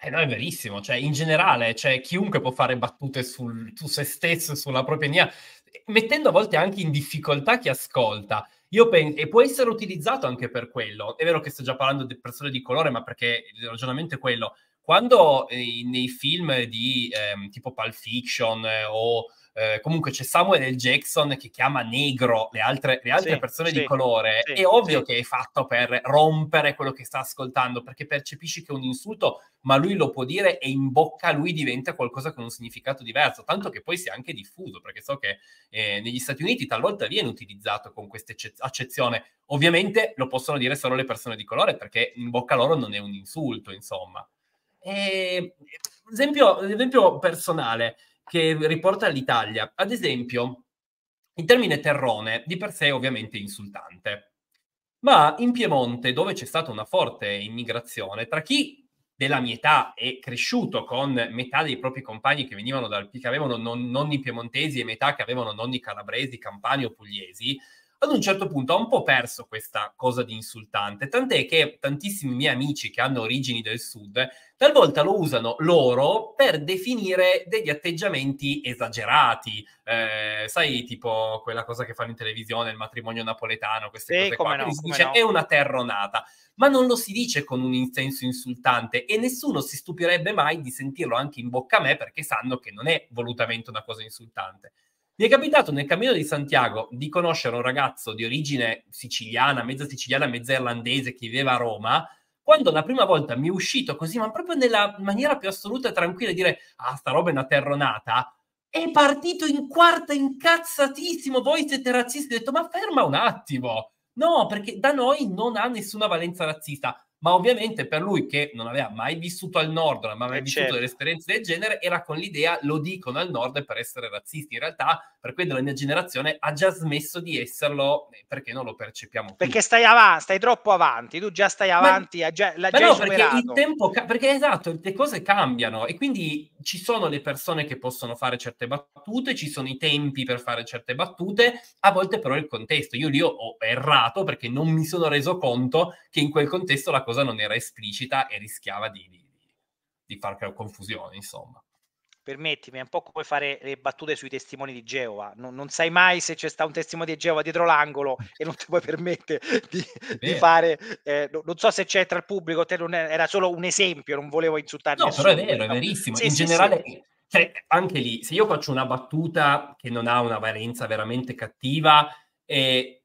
Eh no, è verissimo, cioè in generale, cioè, chiunque può fare battute sul, su se stesso, sulla propria etnia, eh, mettendo a volte anche in difficoltà chi ascolta. Penso, e può essere utilizzato anche per quello. È vero che sto già parlando di persone di colore, ma perché il ragionamento è quello quando eh, nei film di ehm, tipo Pulp Fiction eh, o eh, comunque c'è Samuel L. Jackson che chiama negro le altre, le altre sì, persone sì, di colore, sì, è ovvio che è fatto per rompere quello che sta ascoltando, perché percepisci che è un insulto, ma lui lo può dire e in bocca a lui diventa qualcosa con un significato diverso, tanto che poi si è anche diffuso, perché so che eh, negli Stati Uniti talvolta viene utilizzato con questa accezione. Ovviamente lo possono dire solo le persone di colore, perché in bocca a loro non è un insulto, insomma. E, ehm, eh, esempio, esempio personale che riporta l'Italia. Ad esempio, il termine terrone di per sé è ovviamente insultante. Ma in Piemonte, dove c'è stata una forte immigrazione, tra chi della mia età e cresciuto con metà dei propri compagni che venivano dal che avevano non, nonni piemontesi e metà che avevano nonni calabresi, campani o pugliesi, ad un certo punto ho un po' perso questa cosa di insultante, tant'è che tantissimi miei amici che hanno origini del sud talvolta lo usano loro per definire degli atteggiamenti esagerati, eh, sai tipo quella cosa che fanno in televisione, il matrimonio napoletano, queste sì, cose qua, no, si dice no. è una terronata, ma non lo si dice con un senso insultante e nessuno si stupirebbe mai di sentirlo anche in bocca a me perché sanno che non è volutamente una cosa insultante. Mi è capitato nel cammino di Santiago di conoscere un ragazzo di origine siciliana, mezza siciliana, mezza irlandese che viveva a Roma. Quando la prima volta mi è uscito così, ma proprio nella maniera più assoluta e tranquilla, dire ah, sta roba è una terronata, è partito in quarta incazzatissimo. Voi siete razzisti. Ho detto, ma ferma un attimo. No, perché da noi non ha nessuna valenza razzista ma ovviamente per lui che non aveva mai vissuto al nord, non aveva mai eh, vissuto certo. delle esperienze del genere, era con l'idea lo dicono al nord per essere razzisti. In realtà, per quello la mia generazione ha già smesso di esserlo eh, perché non lo percepiamo più. Perché stai avanti, stai troppo avanti, tu già stai avanti, ma, già, l'ha ma già no, superato. Perché, tempo, perché esatto, le cose cambiano e quindi ci sono le persone che possono fare certe battute, ci sono i tempi per fare certe battute, a volte però il contesto. Io lì ho errato perché non mi sono reso conto che in quel contesto la cosa cosa non era esplicita e rischiava di, di, di far confusione, insomma. Permettimi, è un po' come fare le battute sui testimoni di Geova. Non, non sai mai se c'è sta un testimone di Geova dietro l'angolo e non ti puoi permettere di, di fare. Eh, non so se c'è tra il pubblico, te non era solo un esempio, non volevo insultarti. No, nessuno, però è vero, è verissimo. Sì, In sì, generale, sì. Cioè, anche lì, se io faccio una battuta che non ha una valenza veramente cattiva, eh,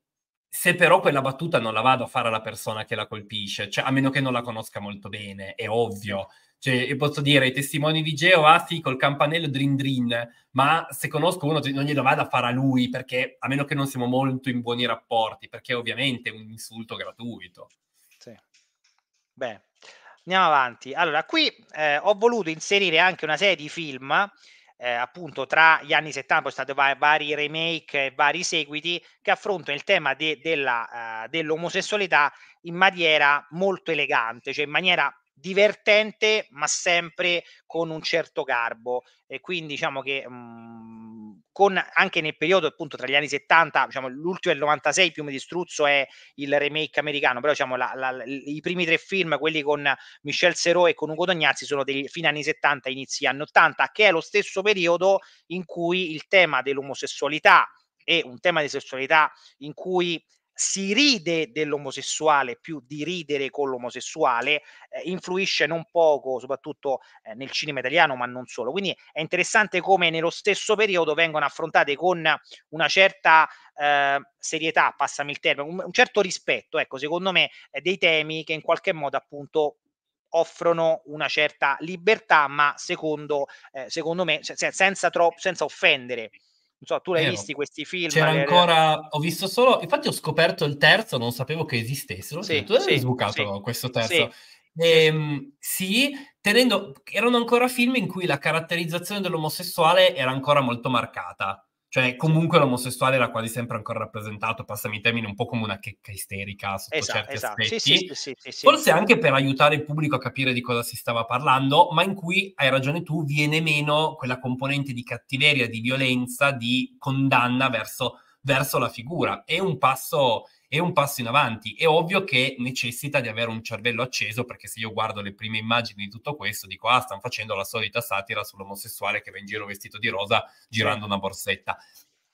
se però quella battuta non la vado a fare alla persona che la colpisce, cioè a meno che non la conosca molto bene, è ovvio. Cioè, posso dire ai testimoni di Geo, ah, sì, col campanello drin drin, ma se conosco uno cioè, non glielo vado a fare a lui, perché a meno che non siamo molto in buoni rapporti, perché ovviamente è un insulto gratuito. Sì. Beh, andiamo avanti. Allora, qui eh, ho voluto inserire anche una serie di film eh, appunto tra gli anni 70 sono stati vari remake e vari seguiti che affrontano il tema de- della, uh, dell'omosessualità in maniera molto elegante, cioè in maniera divertente ma sempre con un certo garbo e quindi diciamo che mh, mm, con anche nel periodo appunto tra gli anni 70, diciamo, l'ultimo è il 96, Piume di Struzzo è il remake americano, però diciamo, la, la, i primi tre film, quelli con Michel Serrault e con Ugo Dognazzi, sono dei fine anni 70, inizi anni 80, che è lo stesso periodo in cui il tema dell'omosessualità e un tema di sessualità in cui si ride dell'omosessuale più di ridere con l'omosessuale, eh, influisce non poco, soprattutto eh, nel cinema italiano, ma non solo. Quindi è interessante come nello stesso periodo vengono affrontate con una certa eh, serietà, passami il termine, un, un certo rispetto, ecco, secondo me, eh, dei temi che in qualche modo appunto offrono una certa libertà, ma secondo, eh, secondo me se, senza, tro- senza offendere so, tu l'hai eh, visti questi film? C'era ancora, ho visto solo, infatti ho scoperto il terzo, non sapevo che esistessero. Sì, tu avevi eh, sì, sbucato sì, questo terzo. Ehm, sì, tenendo, erano ancora film in cui la caratterizzazione dell'omosessuale era ancora molto marcata cioè, comunque l'omosessuale era quasi sempre ancora rappresentato, passami i termini, un po' come una checca isterica sotto esatto, certi esatto. aspetti. Sì, sì, sì, Forse anche per aiutare il pubblico a capire di cosa si stava parlando, ma in cui, hai ragione tu, viene meno quella componente di cattiveria, di violenza, di condanna verso verso la figura. È un passo è un passo in avanti. È ovvio che necessita di avere un cervello acceso, perché se io guardo le prime immagini di tutto questo, dico, ah, stanno facendo la solita satira sull'omosessuale che va in giro vestito di rosa girando una borsetta.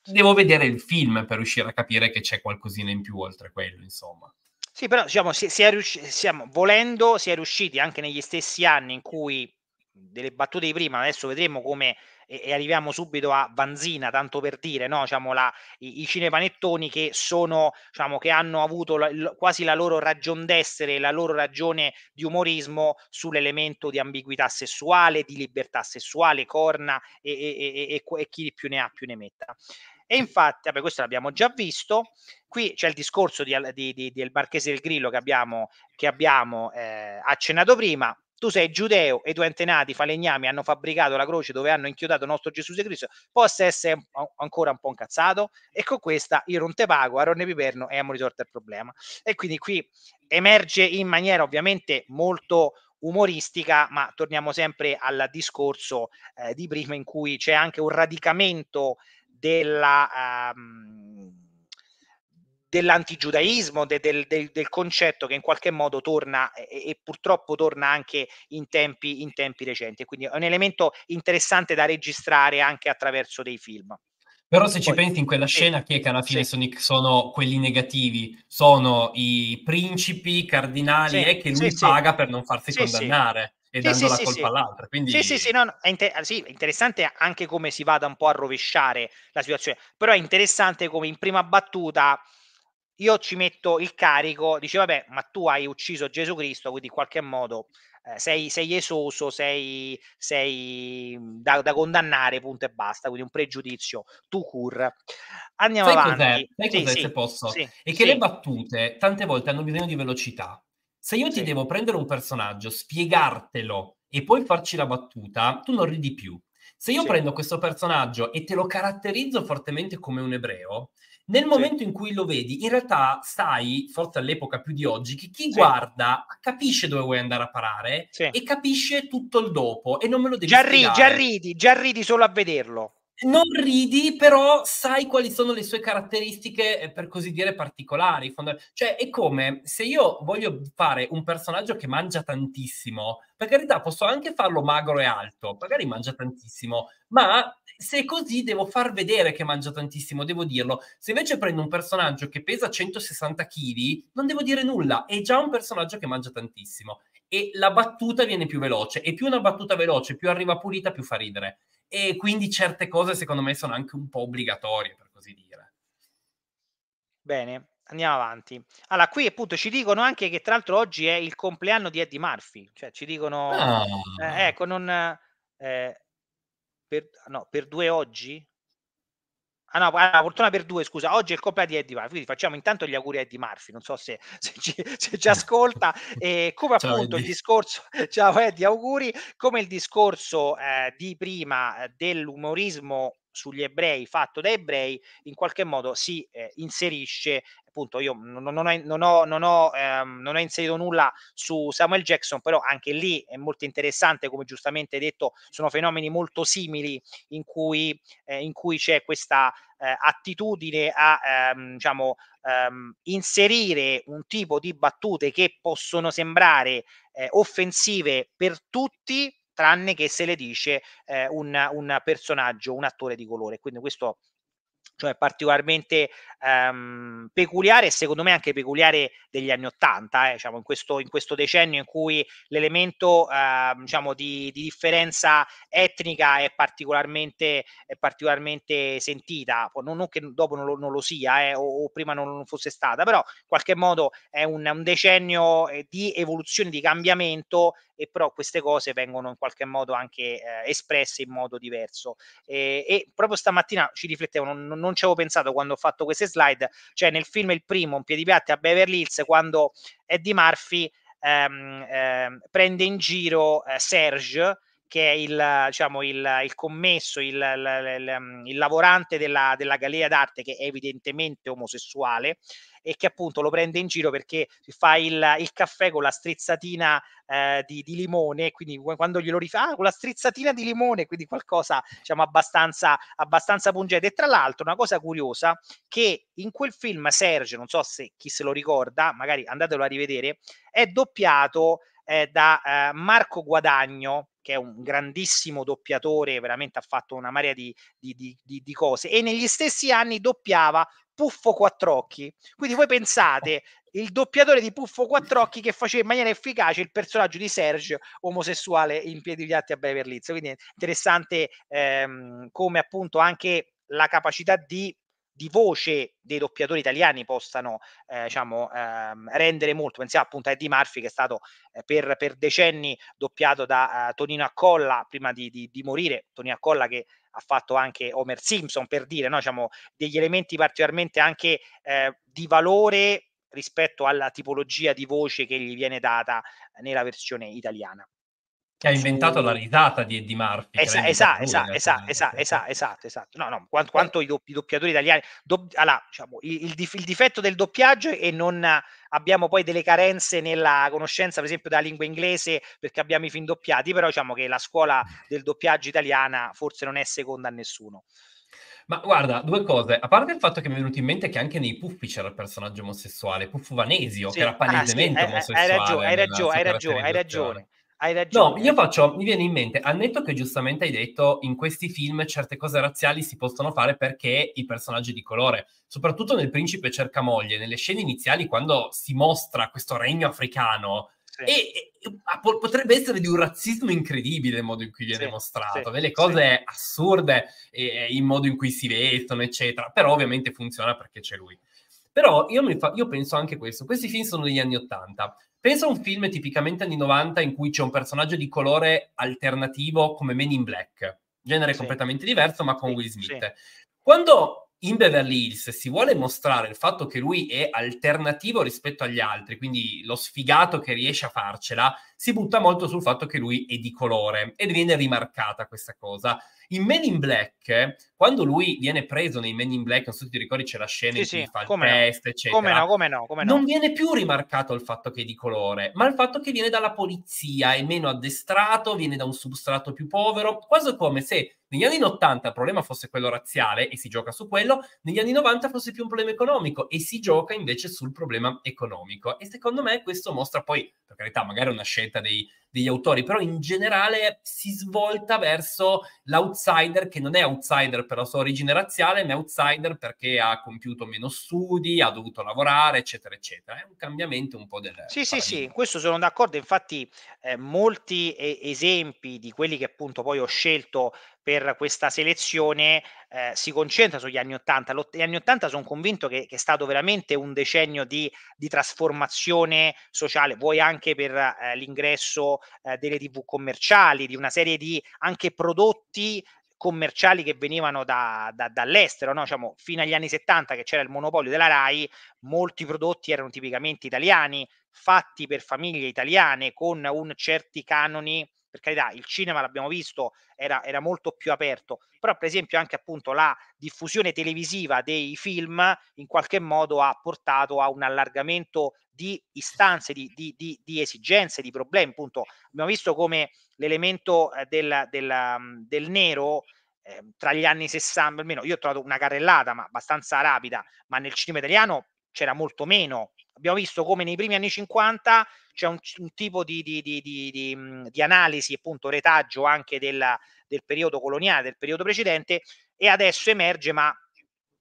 Devo vedere il film per riuscire a capire che c'è qualcosina in più oltre quello, insomma. Sì, però diciamo, si, si è riusci- siamo, volendo, si è riusciti anche negli stessi anni in cui delle battute di prima, adesso vedremo come e, e arriviamo subito a Vanzina, tanto per dire, no? diciamo, la, i, i cinepanettoni che sono, diciamo, che hanno avuto la, l, quasi la loro ragion d'essere, la loro ragione di umorismo sull'elemento di ambiguità sessuale, di libertà sessuale, corna e, e, e chi più ne ha più ne metta. E infatti, vabbè, questo l'abbiamo già visto, qui c'è il discorso di, di, di, del Marchese del Grillo che abbiamo, che abbiamo eh, accennato prima, tu sei giudeo e i tuoi antenati falegnami hanno fabbricato la croce dove hanno inchiodato il nostro Gesù Cristo, possa essere ancora un po' incazzato e con questa io non te pago, Arone Piperno e abbiamo risolto il problema. E quindi qui emerge in maniera ovviamente molto umoristica, ma torniamo sempre al discorso eh, di prima in cui c'è anche un radicamento della... Um, dell'antigiudaismo, de, del, del, del, concetto che in qualche modo torna e, e purtroppo torna anche in tempi, in tempi recenti. Quindi è un elemento interessante da registrare anche attraverso dei film. Però se ci Poi, pensi in quella sì, scena, chi è che alla fine sì. sono, sono, quelli negativi? Sono i principi, cardinali, sì, è che lui sì, paga per non farsi condannare e dando la colpa all'altra. Quindi... Sì, sì, sì, no, no, è inter- ah, sì, è interessante anche come si vada un po' a rovesciare la situazione, però è interessante come in prima battuta io ci metto il carico, dice vabbè, ma tu hai ucciso Gesù Cristo, quindi in qualche modo eh, sei, sei esoso, sei, sei mm, da, da, condannare, punto e basta, quindi un pregiudizio tu cur. Andiamo sai avanti. Cos'è? Sai sì, cos'è, sì, se posso? Sì, e che le battute tante volte hanno bisogno di velocità. Se io ti devo prendere un personaggio, spiegartelo e poi farci la battuta, tu non ridi più. Se io prendo questo personaggio e te lo caratterizzo fortemente come un ebreo, nel momento in cui lo vedi, in realtà sai, forse all'epoca più di oggi, che chi guarda capisce dove vuoi andare a parare e capisce tutto il dopo e non me lo devi già, ri- già ridi, già ridi solo a vederlo non ridi, però sai quali sono le sue caratteristiche, eh, per così dire, particolari. Cioè, è come se io voglio fare un personaggio che mangia tantissimo, per carità posso anche farlo magro e alto, magari mangia tantissimo, ma se è così devo far vedere che mangia tantissimo, devo dirlo. Se invece prendo un personaggio che pesa 160 kg, non devo dire nulla, è già un personaggio che mangia tantissimo. E la battuta viene più veloce, e più una battuta veloce, più arriva pulita, più fa ridere e quindi certe cose secondo me sono anche un po' obbligatorie, per così dire. Bene, andiamo avanti. Allora, qui appunto ci dicono anche che tra l'altro oggi è il compleanno di Eddie Murphy, cioè ci dicono... Ah. Eh, ecco, non... Eh, per, no, per due oggi? Ah no, ah, fortuna per due, scusa, oggi è il compleanno di Eddie Murphy, quindi facciamo intanto gli auguri a Eddie Murphy, non so se, se, ci, se ci, [laughs] ascolta, e come ciao, appunto Eddie. il discorso, [laughs] ciao Eddie, auguri, come il discorso eh, di prima eh, dell'umorismo sugli ebrei fatto da ebrei, in qualche modo si eh, inserisce appunto io non, ho, non, ho, non, ho, ehm, non ho inserito nulla su Samuel Jackson, però anche lì è molto interessante, come giustamente detto, sono fenomeni molto simili in cui, eh, in cui c'è questa eh, attitudine a ehm, diciamo, ehm, inserire un tipo di battute che possono sembrare eh, offensive per tutti tranne che se le dice eh, un, un personaggio, un attore di colore. Quindi questo cioè particolarmente ehm, peculiare e secondo me anche peculiare degli anni Ottanta, eh, diciamo, in, questo, in questo decennio in cui l'elemento eh, diciamo, di, di, differenza etnica è particolarmente, è particolarmente sentita, non, non, che dopo non lo, non lo sia eh, o, o, prima non, fosse stata, però in qualche modo è un, un decennio eh, di evoluzione, di cambiamento e però queste cose vengono in qualche modo anche eh, espresse in modo diverso. E, e proprio stamattina ci riflettevo, non, non non ci avevo pensato quando ho fatto queste slide, cioè nel film il primo, Un piedipiatti a Beverly Hills, quando Eddie Murphy ehm, ehm, prende in giro eh, Serge, che è il, diciamo, il, il commesso, il, il lavorante della, della galleria d'arte che è evidentemente omosessuale e che appunto lo prende in giro perché fa il, il caffè con la strizzatina eh, di, di, limone, quindi quando glielo rifà ah, con la strizzatina di limone, quindi qualcosa diciamo abbastanza, abbastanza pungente. E tra l'altro una cosa curiosa che in quel film Serge, non so se chi se lo ricorda, magari andatelo a rivedere, è doppiato eh, da eh, Marco Guadagno, che è un grandissimo doppiatore, veramente ha fatto una marea di, di, di, di, cose, e negli stessi anni doppiava Puffo Quattrocchi. Quindi voi pensate oh. il doppiatore di Puffo Quattrocchi che faceva in maniera efficace il personaggio di Serge omosessuale in Piedi di Piatti a Beverly Hills. Quindi è interessante ehm, come appunto anche la capacità di di voce dei doppiatori italiani possano eh, diciamo, ehm, rendere molto. Pensiamo appunto a Eddie Murphy che è stato eh, per, per, decenni doppiato da eh, Tonino Accolla prima di, di, di, morire, Tonino Accolla che ha fatto anche Homer Simpson per dire no? diciamo, degli elementi particolarmente anche eh, di valore rispetto alla tipologia di voce che gli viene data nella versione italiana che ha inventato la risata di Eddie Murphy. Esa, eh. esa, esa, esatto, esatto, esatto. No, no, quanto, quanto i, doppi, doppiatori italiani... Do, allora, diciamo, il, il, difetto del doppiaggio è non abbiamo poi delle carenze nella conoscenza, per esempio, della lingua inglese, perché abbiamo i film doppiati, però diciamo che la scuola del doppiaggio italiana forse non è seconda a nessuno. Ma guarda, due cose. A parte il fatto che mi è venuto in mente che anche nei Puffi c'era il personaggio omosessuale, Puffu Vanesio, sì. che era palesemente ah, sì, eh, eh, omosessuale. Hai ragione, hai ragione, hai ragione, hai ragione. Hai ragione. No, io faccio, mi viene in mente, annetto che giustamente hai detto, in questi film certe cose razziali si possono fare perché i personaggi di colore, soprattutto nel Principe cerca moglie, nelle scene iniziali quando si mostra questo regno africano, sì. e, e a, potrebbe essere di un razzismo incredibile il modo in cui viene sì, mostrato, sì, delle cose assurde, e, il modo in cui si vestono, eccetera, però ovviamente funziona perché c'è lui. Però io, fa, io penso anche questo, questi film sono degli anni Ottanta, Pensa a un film tipicamente anni 90 in cui c'è un personaggio di colore alternativo come Men in Black, genere sì. completamente diverso ma con sì, Will Smith. Sì. Quando in Beverly Hills si vuole mostrare il fatto che lui è alternativo rispetto agli altri, quindi lo sfigato che riesce a farcela, si butta molto sul fatto che lui è di colore ed viene rimarcata questa cosa. In Men in Black, quando lui viene preso nei Men in Black, non so se ti ricordi, c'è la scena sì, in cui sì, fa il test, no. eccetera. Come no, come no, come no. Non viene più rimarcato il fatto che è di colore, ma il fatto che viene dalla polizia, è meno addestrato, viene da un substrato più povero, quasi come se negli anni 80 il problema fosse quello razziale e si gioca su quello, negli anni 90 fosse più un problema economico e si gioca invece sul problema economico. E secondo me questo mostra poi, per carità, magari una scelta dei degli autori, però in generale si svolta verso l'outsider che non è outsider per la sua origine razziale, ma è outsider perché ha compiuto meno studi, ha dovuto lavorare, eccetera, eccetera. È un cambiamento un po' del... Sì, paradigma. sì, sì, questo sono d'accordo, infatti eh, molti esempi di quelli che appunto poi ho scelto per questa selezione eh, si concentra sugli anni 80. gli anni 80 sono convinto che, che, è stato veramente un decennio di, di trasformazione sociale, vuoi anche per eh, l'ingresso eh, delle tv commerciali, di una serie di anche prodotti commerciali che venivano da, da, dall'estero, no? diciamo, fino agli anni 70 che c'era il monopolio della RAI, molti prodotti erano tipicamente italiani, fatti per famiglie italiane, con un certi canoni per carità il cinema l'abbiamo visto era, era molto più aperto però per esempio anche appunto la diffusione televisiva dei film in qualche modo ha portato a un allargamento di istanze, di, di, di, di esigenze, di problemi appunto abbiamo visto come l'elemento eh, del, del, mm, del nero eh, tra gli anni 60, almeno io ho trovato una carrellata, ma abbastanza rapida, ma nel cinema italiano c'era molto meno abbiamo visto come nei primi anni 50 c'è un, un tipo di, di, di, mm, di, analisi, appunto, retaggio anche della, del periodo coloniale, del periodo precedente, e adesso emerge, ma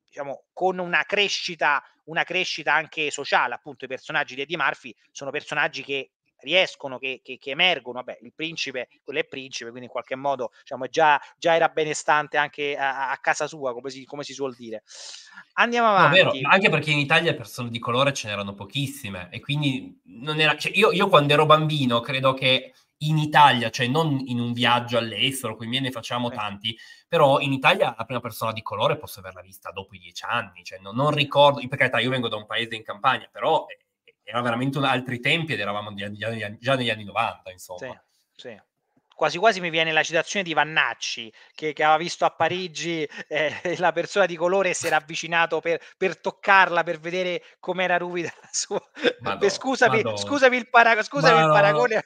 diciamo, con una crescita, una crescita anche sociale, appunto, i personaggi di Eddie Murphy sono personaggi che riescono, che, che, che emergono, vabbè, il principe, quello è principe, quindi in qualche modo diciamo, già, già era benestante anche a, a casa sua, come si, come si, suol dire. Andiamo avanti. No, vero, anche perché in Italia persone di colore ce n'erano pochissime e quindi non era... Cioè, io, io quando ero bambino credo che in Italia, cioè non in un viaggio all'estero, quindi ne facciamo tanti, però in Italia la prima persona di colore posso averla vista dopo i dieci anni, cioè non, non ricordo, per carità io vengo da un paese in campagna, però era veramente un, altri tempi ed eravamo già negli anni 90, insomma. Sì, sì quasi quasi mi viene la citazione di Vannacci che, che aveva visto a Parigi eh, [laughs] la persona di colore e si era avvicinato per, per toccarla per vedere com'era ruvida la sua Madonna, scusami, Madonna. scusami il, para- scusami il paragone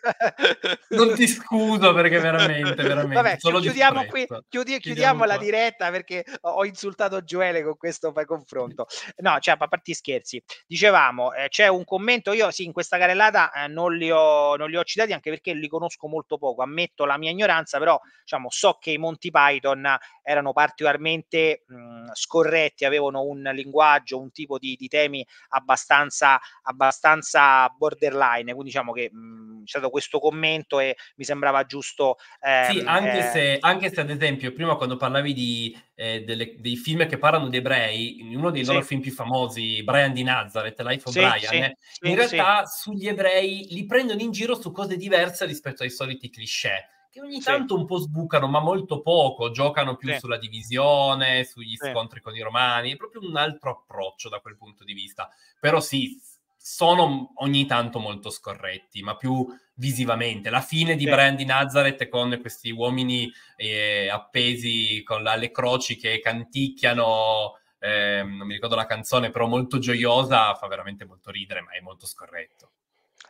non ti scuso perché veramente, veramente Vabbè, chiudiamo qui chiudi- chiudiamo, la diretta perché ho insultato Gioele con questo confronto no cioè a parte scherzi dicevamo eh, c'è un commento io sì in questa carellata eh, non, li ho, non li ho citati anche perché li conosco molto poco ammetto ammetto la mia ignoranza, però diciamo, so che i Monti Python erano particolarmente mh, mhmm, scorretti, avevano un linguaggio, un tipo di, di temi abbastanza, abbastanza borderline, quindi diciamo che mh, mhmm, stato questo commento e mi sembrava giusto... Ehm, sì, anche, eh... se, anche, se, ad esempio prima quando parlavi di, eh, delle, dei film che parlano di ebrei, in uno dei sì. loro film più famosi, Brian di Nazareth, Life of sì, Brian, sì, eh, in realtà sugli ebrei li prendono in giro su cose diverse rispetto ai soliti cliché che ogni tanto sì. un po' sbucano, ma molto poco, giocano più sì. sulla divisione, sugli sì. scontri con i romani, è proprio un altro approccio da quel punto di vista. Però sì, sono ogni tanto molto scorretti, ma più visivamente. La fine di sì. Brian di Nazareth con questi uomini eh, appesi con la, le croci che canticchiano, eh, non mi ricordo la canzone, però molto gioiosa, fa veramente molto ridere, ma è molto scorretto.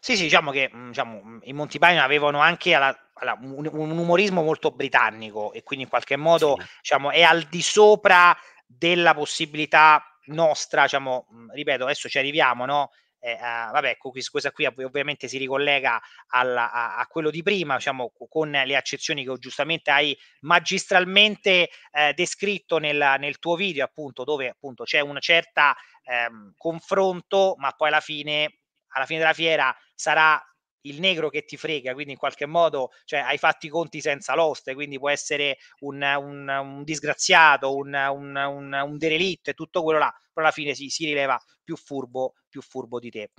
Sì, sì, diciamo che mm, diciamo, mm, i Monty Python avevano anche alla, alla, un, un, umorismo molto britannico e quindi in qualche modo sì. diciamo, è al di sopra della possibilità nostra, diciamo, mm, ripeto, adesso ci arriviamo, no? eh, uh, vabbè, questa qui ovviamente si ricollega alla, a, a, quello di prima, diciamo, con le accezioni che giustamente hai magistralmente eh, descritto nel, nel, tuo video, appunto, dove appunto c'è un certo ehm, confronto, ma poi alla fine, alla fine della fiera sarà il negro che ti frega, quindi in qualche modo cioè, hai fatto i conti senza l'oste, quindi può essere un, un, un disgraziato, un, un, un, un derelitto e tutto quello là, però alla fine si, si rileva più furbo, più furbo di te.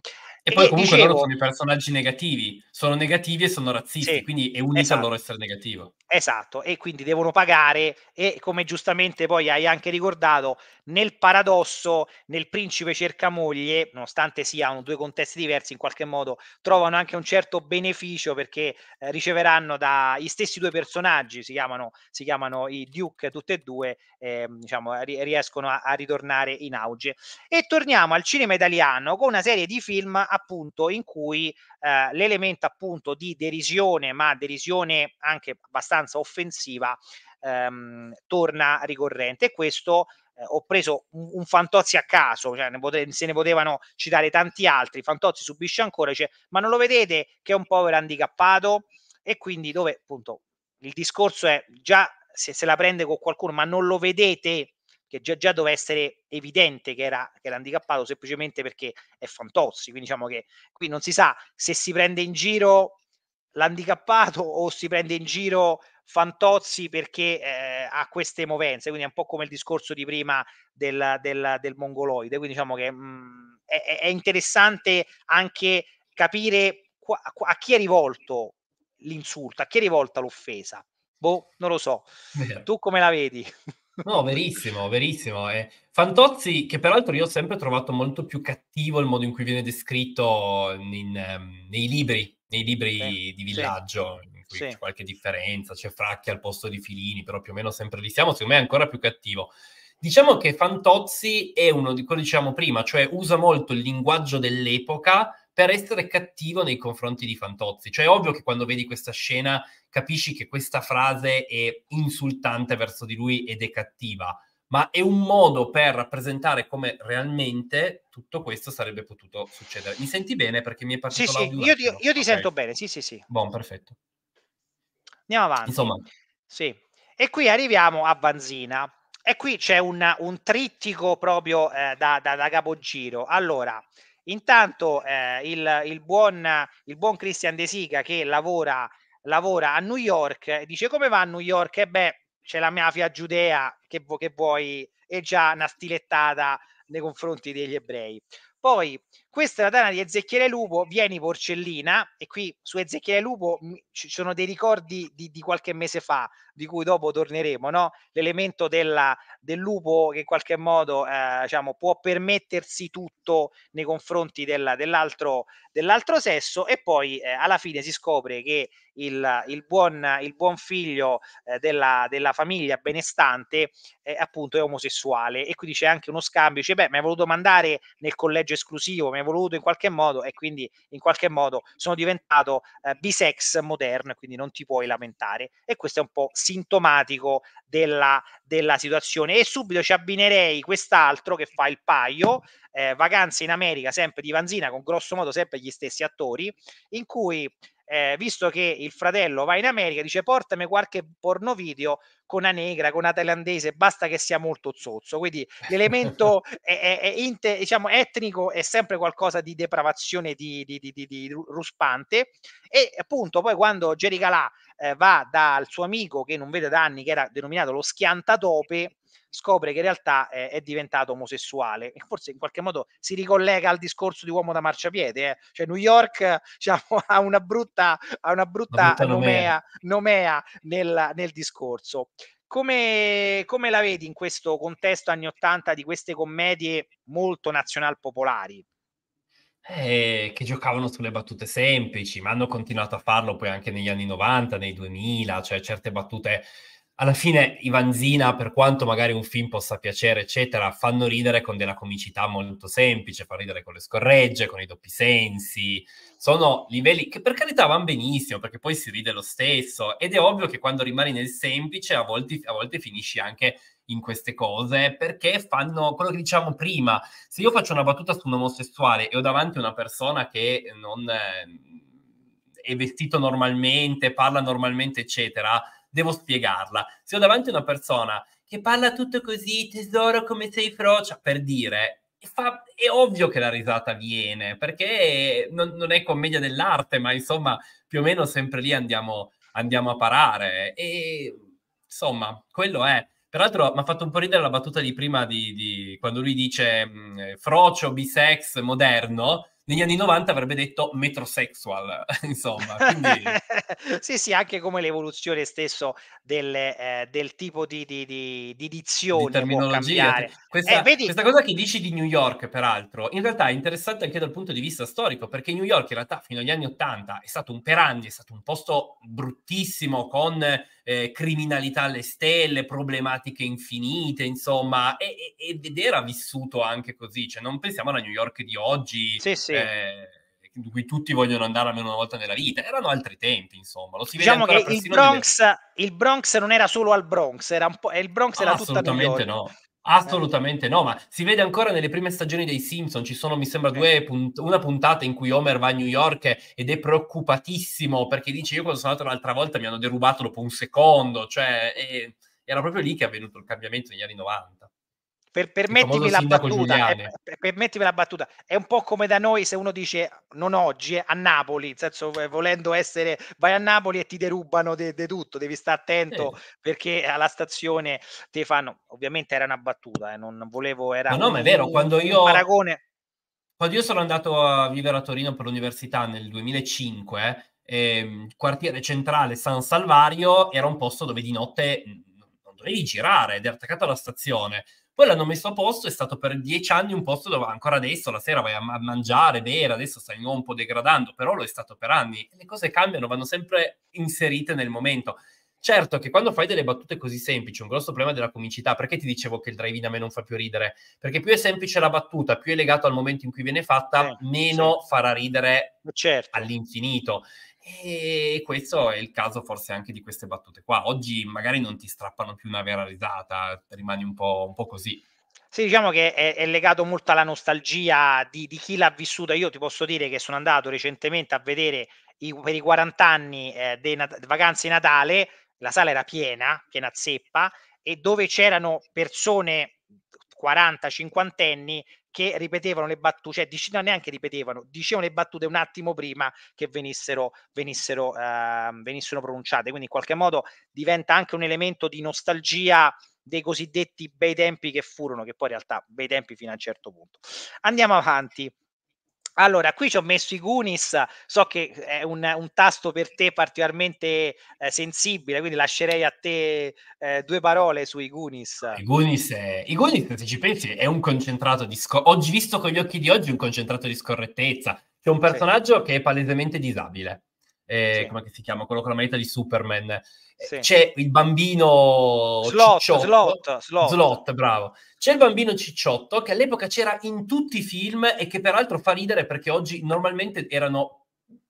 E, e poi comunque dicevo, loro sono i personaggi negativi, sono negativi e sono razzisti, sì, quindi è unito esatto, a loro essere negativo. Esatto, e quindi devono pagare e come giustamente poi hai anche ricordato, nel paradosso, nel principe cerca moglie, nonostante siano due contesti diversi in qualche modo, trovano anche un certo beneficio perché eh, riceveranno dagli stessi due personaggi, si chiamano, si chiamano i Duke tutti e due, eh, diciamo, riescono a, a ritornare in auto auge. E torniamo al cinema italiano con una serie di film appunto in cui eh, l'elemento appunto di derisione, ma derisione anche abbastanza offensiva, ehm, torna ricorrente e questo eh, ho preso un, un, Fantozzi a caso, cioè ne pote- se ne potevano citare tanti altri, Fantozzi subisce ancora, dice, ma non lo vedete che è un povero handicappato? E quindi dove appunto il discorso è già se, se la prende con qualcuno, ma non lo vedete che già, già doveva essere evidente che era, che era handicappato semplicemente perché è Fantozzi, quindi diciamo che qui non si sa se si prende in giro l'handicappato o si prende in giro Fantozzi perché eh, ha queste movenze, quindi è un po' come il discorso di prima del, del, del mongoloide, quindi diciamo che mh, mm, è, è, interessante anche capire qua, a chi è rivolto l'insulto, a chi è rivolta l'offesa. Boh, non lo so. Eh. Tu come la vedi? No, verissimo, verissimo. Eh. Fantozzi, che peraltro io ho sempre trovato molto più cattivo il modo in cui viene descritto in, um, nei libri, nei libri sì, di villaggio, sì. in cui sì. c'è qualche differenza, c'è Fracchi al posto di Filini, però più o meno sempre lì siamo, secondo me è ancora più cattivo. Diciamo che Fantozzi è uno di quello che dicevamo prima, cioè usa molto il linguaggio dell'epoca, per essere cattivo nei confronti di Fantozzi. Cioè, è ovvio che quando vedi questa scena capisci che questa frase è insultante verso di lui ed è cattiva, ma è un modo per rappresentare come realmente tutto questo sarebbe potuto succedere. Mi senti bene perché mi è partito sì, l'audio? io, ti, io ti sento bene, sì, sì, sì. Buon, perfetto. Andiamo avanti. Insomma. Sì. E qui arriviamo a Vanzina. E qui c'è un, un trittico proprio eh, da, da, da capogiro. Allora, Intanto eh, il, il, buon, il buon Christian De Sica che lavora, lavora a New York eh, dice come va a New York? E eh beh, c'è la mafia giudea che, che vuoi, è già una stilettata nei confronti degli ebrei. Poi questa è la tana di Ezechiele Lupo, vieni porcellina, e qui su Ezechiele Lupo ci sono dei ricordi di, di qualche mese fa, di cui dopo torneremo, no? l'elemento della, del lupo che in qualche modo eh, diciamo, può permettersi tutto nei confronti della, dell'altro, dell'altro sesso e poi eh, alla fine si scopre che il, il, buon, il buon figlio eh, della, della famiglia benestante eh, appunto è omosessuale e quindi c'è anche uno scambio, dice beh mi hai voluto mandare nel collegio esclusivo, mi ha voluto in qualche modo e quindi in qualche modo sono diventato eh, bisex moderno e quindi non ti puoi lamentare e questo è un po' sintomatico della, della situazione e subito ci abbinerei quest'altro che fa il paio eh, Vacanze in America, sempre di Vanzina, con grosso modo sempre gli stessi attori, in cui eh, visto che il fratello va in America, dice portami qualche porno video con una negra, con una thailandese, basta che sia molto zozzo. Quindi l'elemento [laughs] è, è, è inter, diciamo, etnico è sempre qualcosa di depravazione, di, di, di, di ruspante. E appunto poi quando Jerry Calà eh, va dal suo amico che non vede da anni, che era denominato lo schiantatope, scopre che in realtà eh, è diventato omosessuale. E forse in qualche modo si ricollega al discorso di uomo da marciapiede. Eh. Cioè New York [laughs] diciamo, ha una brutta, ha una brutta, brutta nomea, nomea nel, nel discorso. Come, come, la vedi in questo contesto anni 80 di queste commedie molto nazional popolari? Eh, che giocavano sulle battute semplici, ma hanno continuato a farlo poi anche negli anni 90, nei 2000, cioè certe battute alla fine Ivanzina, per quanto magari un film possa piacere, eccetera, fanno ridere con della comicità molto semplice, fanno ridere con le scorregge, con i doppi sensi. Sono livelli che per carità vanno benissimo, perché poi si ride lo stesso. Ed è ovvio che quando rimani nel semplice, a volte, a volte finisci anche in queste cose, perché fanno quello che diciamo prima. Se io faccio una battuta su un omosessuale e ho davanti una persona che non... è vestito normalmente, parla normalmente, eccetera, devo spiegarla. Se ho davanti una persona che parla tutto così, tesoro, come sei frocia, per dire, Fa, è ovvio che la risata viene, perché non, non, è commedia dell'arte, ma insomma, più o meno sempre lì andiamo, andiamo a parare. E insomma, quello è. Peraltro mi ha fatto un po' ridere la battuta di prima di, di quando lui dice mm, frocio bisex moderno, negli anni 90 avrebbe detto metrosexual, [laughs] insomma. Quindi... [laughs] sì, sì, anche come l'evoluzione stesso delle, eh, del tipo di, di, di, di dizione. Di terminologia. Eh, questa, eh, vedi... questa cosa che dici di New York, peraltro, in realtà è interessante anche dal punto di vista storico, perché New York in realtà fino agli anni 80 è stato un per anni, è stato un posto bruttissimo con... Eh, criminalità alle stelle, problematiche infinite, insomma, e, ed era vissuto anche così. Cioè, non pensiamo alla New York di oggi, sì, sì eh, cioè, in cui tutti vogliono andare almeno una volta nella vita. Erano altri tempi, insomma. Lo si diciamo vede che il Bronx, di... il Bronx, non era solo al Bronx, era un po', il Bronx era Assolutamente no. Assolutamente no, ma si vede ancora nelle prime stagioni dei Simpson, ci sono mi sembra due punt- una puntata in cui Homer va a New York ed è preoccupatissimo perché dice io quando sono andato un'altra volta mi hanno derubato dopo un secondo, cioè è... era proprio lì che è avvenuto il cambiamento negli anni 90 per, permettimi, la battuta, è, eh, per, permettimi la battuta, è un po' come da noi se uno dice non oggi, eh, a Napoli, senso, eh, volendo essere, vai a Napoli e ti derubano di de, de tutto, devi stare attento eh. perché alla stazione ti fanno, ovviamente era una battuta, eh, non volevo, era... No, no, un, ma è vero, quando io... paragone. Quando io sono andato a vivere a Torino per l'università nel 2005, eh, quartiere centrale San Salvario era un posto dove di notte mhmm, non dovevi girare ed era attaccato alla stazione. Poi l'hanno messo a posto, è stato per dieci anni un posto dove ancora adesso la sera vai a mangiare, bere, adesso stai un po' degradando, però lo è stato per anni. Le cose cambiano, vanno sempre inserite nel momento. Certo che quando fai delle battute così semplici, un grosso problema della comicità, perché ti dicevo che il drive-in a me non fa più ridere? Perché più è semplice la battuta, più è legato al momento in cui viene fatta, eh, meno sì. farà ridere certo. all'infinito. E questo è il caso forse anche di queste battute qua. Oggi magari non ti strappano più una vera risata, rimani un po', un po così. Sì, diciamo che è, è, legato molto alla nostalgia di, di chi l'ha vissuta. Io ti posso dire che sono andato recentemente a vedere i, per i 40 anni eh, delle nat- vacanze di Natale, la sala era piena, piena zeppa, e dove c'erano persone 40-50 anni che ripetevano le battute, cioè dicevano neanche ripetevano, dicevano le battute un attimo prima che venissero, venissero, eh, venissero pronunciate. Quindi in qualche modo diventa anche un elemento di nostalgia dei cosiddetti bei tempi che furono, che poi in realtà bei tempi fino a un certo punto. Andiamo avanti. Allora, qui ci ho messo i Goonies, so che è un, un tasto per te particolarmente eh, sensibile, quindi lascerei a te eh, due parole sui Goonies. I Goonies, è... Eh, I Goonies, se ci pensi, è un concentrato di... scorrettezza. oggi visto con gli occhi di oggi, un concentrato di scorrettezza. C'è un personaggio sì. che è palesemente disabile eh, sì. come si chiama? Quello con la manetta di Superman. Eh, sì. C'è il bambino slot, cicciotto. Slot, slot. slot, bravo. C'è il bambino cicciotto che all'epoca c'era in tutti i film e che peraltro fa ridere perché oggi normalmente erano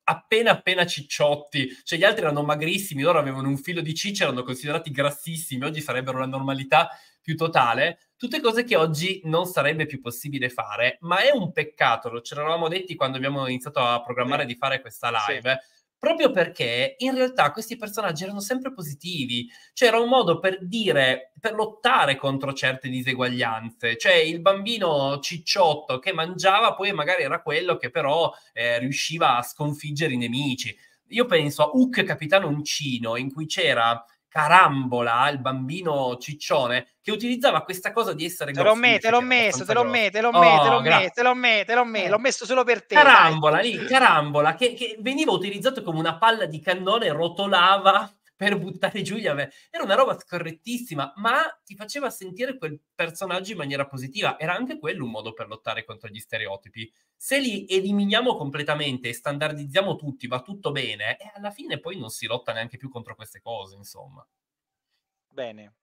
appena appena cicciotti, cioè gli altri erano magrissimi, loro avevano un filo di ciccia, erano considerati grassissimi, oggi sarebbero la normalità più totale, tutte cose che oggi non sarebbe più possibile fare, ma è un peccato, lo ce l'avevamo detti quando abbiamo iniziato a programmare sì. di fare questa live, sì proprio perché in realtà questi personaggi erano sempre positivi, cioè era un modo per dire, per lottare contro certe diseguaglianze, cioè il bambino cicciotto che mangiava poi magari era quello che però eh, riusciva a sconfiggere i nemici. Io penso a Hook Capitano Uncino, in cui c'era Carambola, il bambino ciccione, che utilizzava questa cosa di essere te l'ho me, te l'ho messo, oh, te l'ho me, te l'ho me, te eh. l'ho me, te l'ho me, l'ho messo solo per te. Carambola, lì, carambola, che, che veniva utilizzato come una palla di cannone, rotolava per buttare giù gli Aven- era una roba scorrettissima, ma ti faceva sentire quel personaggio in maniera positiva. Era anche quello un modo per lottare contro gli stereotipi. Se li eliminiamo completamente e standardizziamo tutti, va tutto bene, e alla fine poi non si lotta neanche più contro queste cose, insomma. Bene.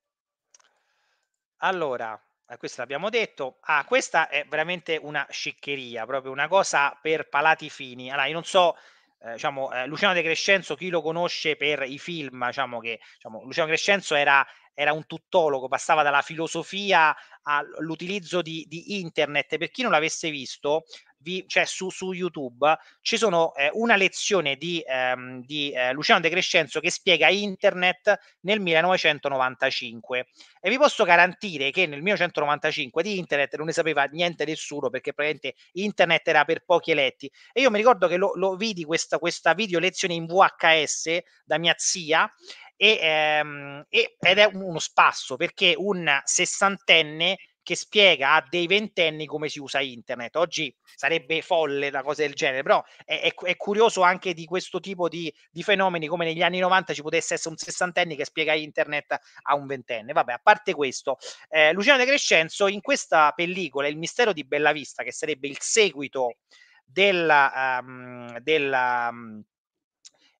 Allora, questo l'abbiamo detto. Ah, questa è veramente una sciccheria, proprio una cosa per palati fini. Allora, io non so eh, diciamo, eh, Luciano De Crescenzo, chi lo conosce per i film, diciamo che diciamo, Luciano Crescenzo era, era, un tuttologo, passava dalla filosofia all'utilizzo di, di, internet. Per chi non l'avesse visto, vi, cioè su, su YouTube, ci sono eh, una lezione di, ehm, di eh, Luciano De Crescenzo che spiega internet nel 1995 e vi posso garantire che nel 1995 di internet non ne sapeva niente nessuno perché praticamente internet era per pochi eletti e io mi ricordo che lo, lo vidi questa, questa video lezione in VHS da mia zia e, ehm, ed è uno spasso perché un sessantenne che spiega a dei ventenni come si usa internet. Oggi sarebbe folle una cosa del genere, però è, è, è curioso anche di questo tipo di, di, fenomeni, come negli anni 90 ci potesse essere un sessantenne che spiega internet a un ventenne. Vabbè, a parte questo, eh, Luciano De Crescenzo in questa pellicola, Il mistero di Bellavista, che sarebbe il seguito della... Um, della um,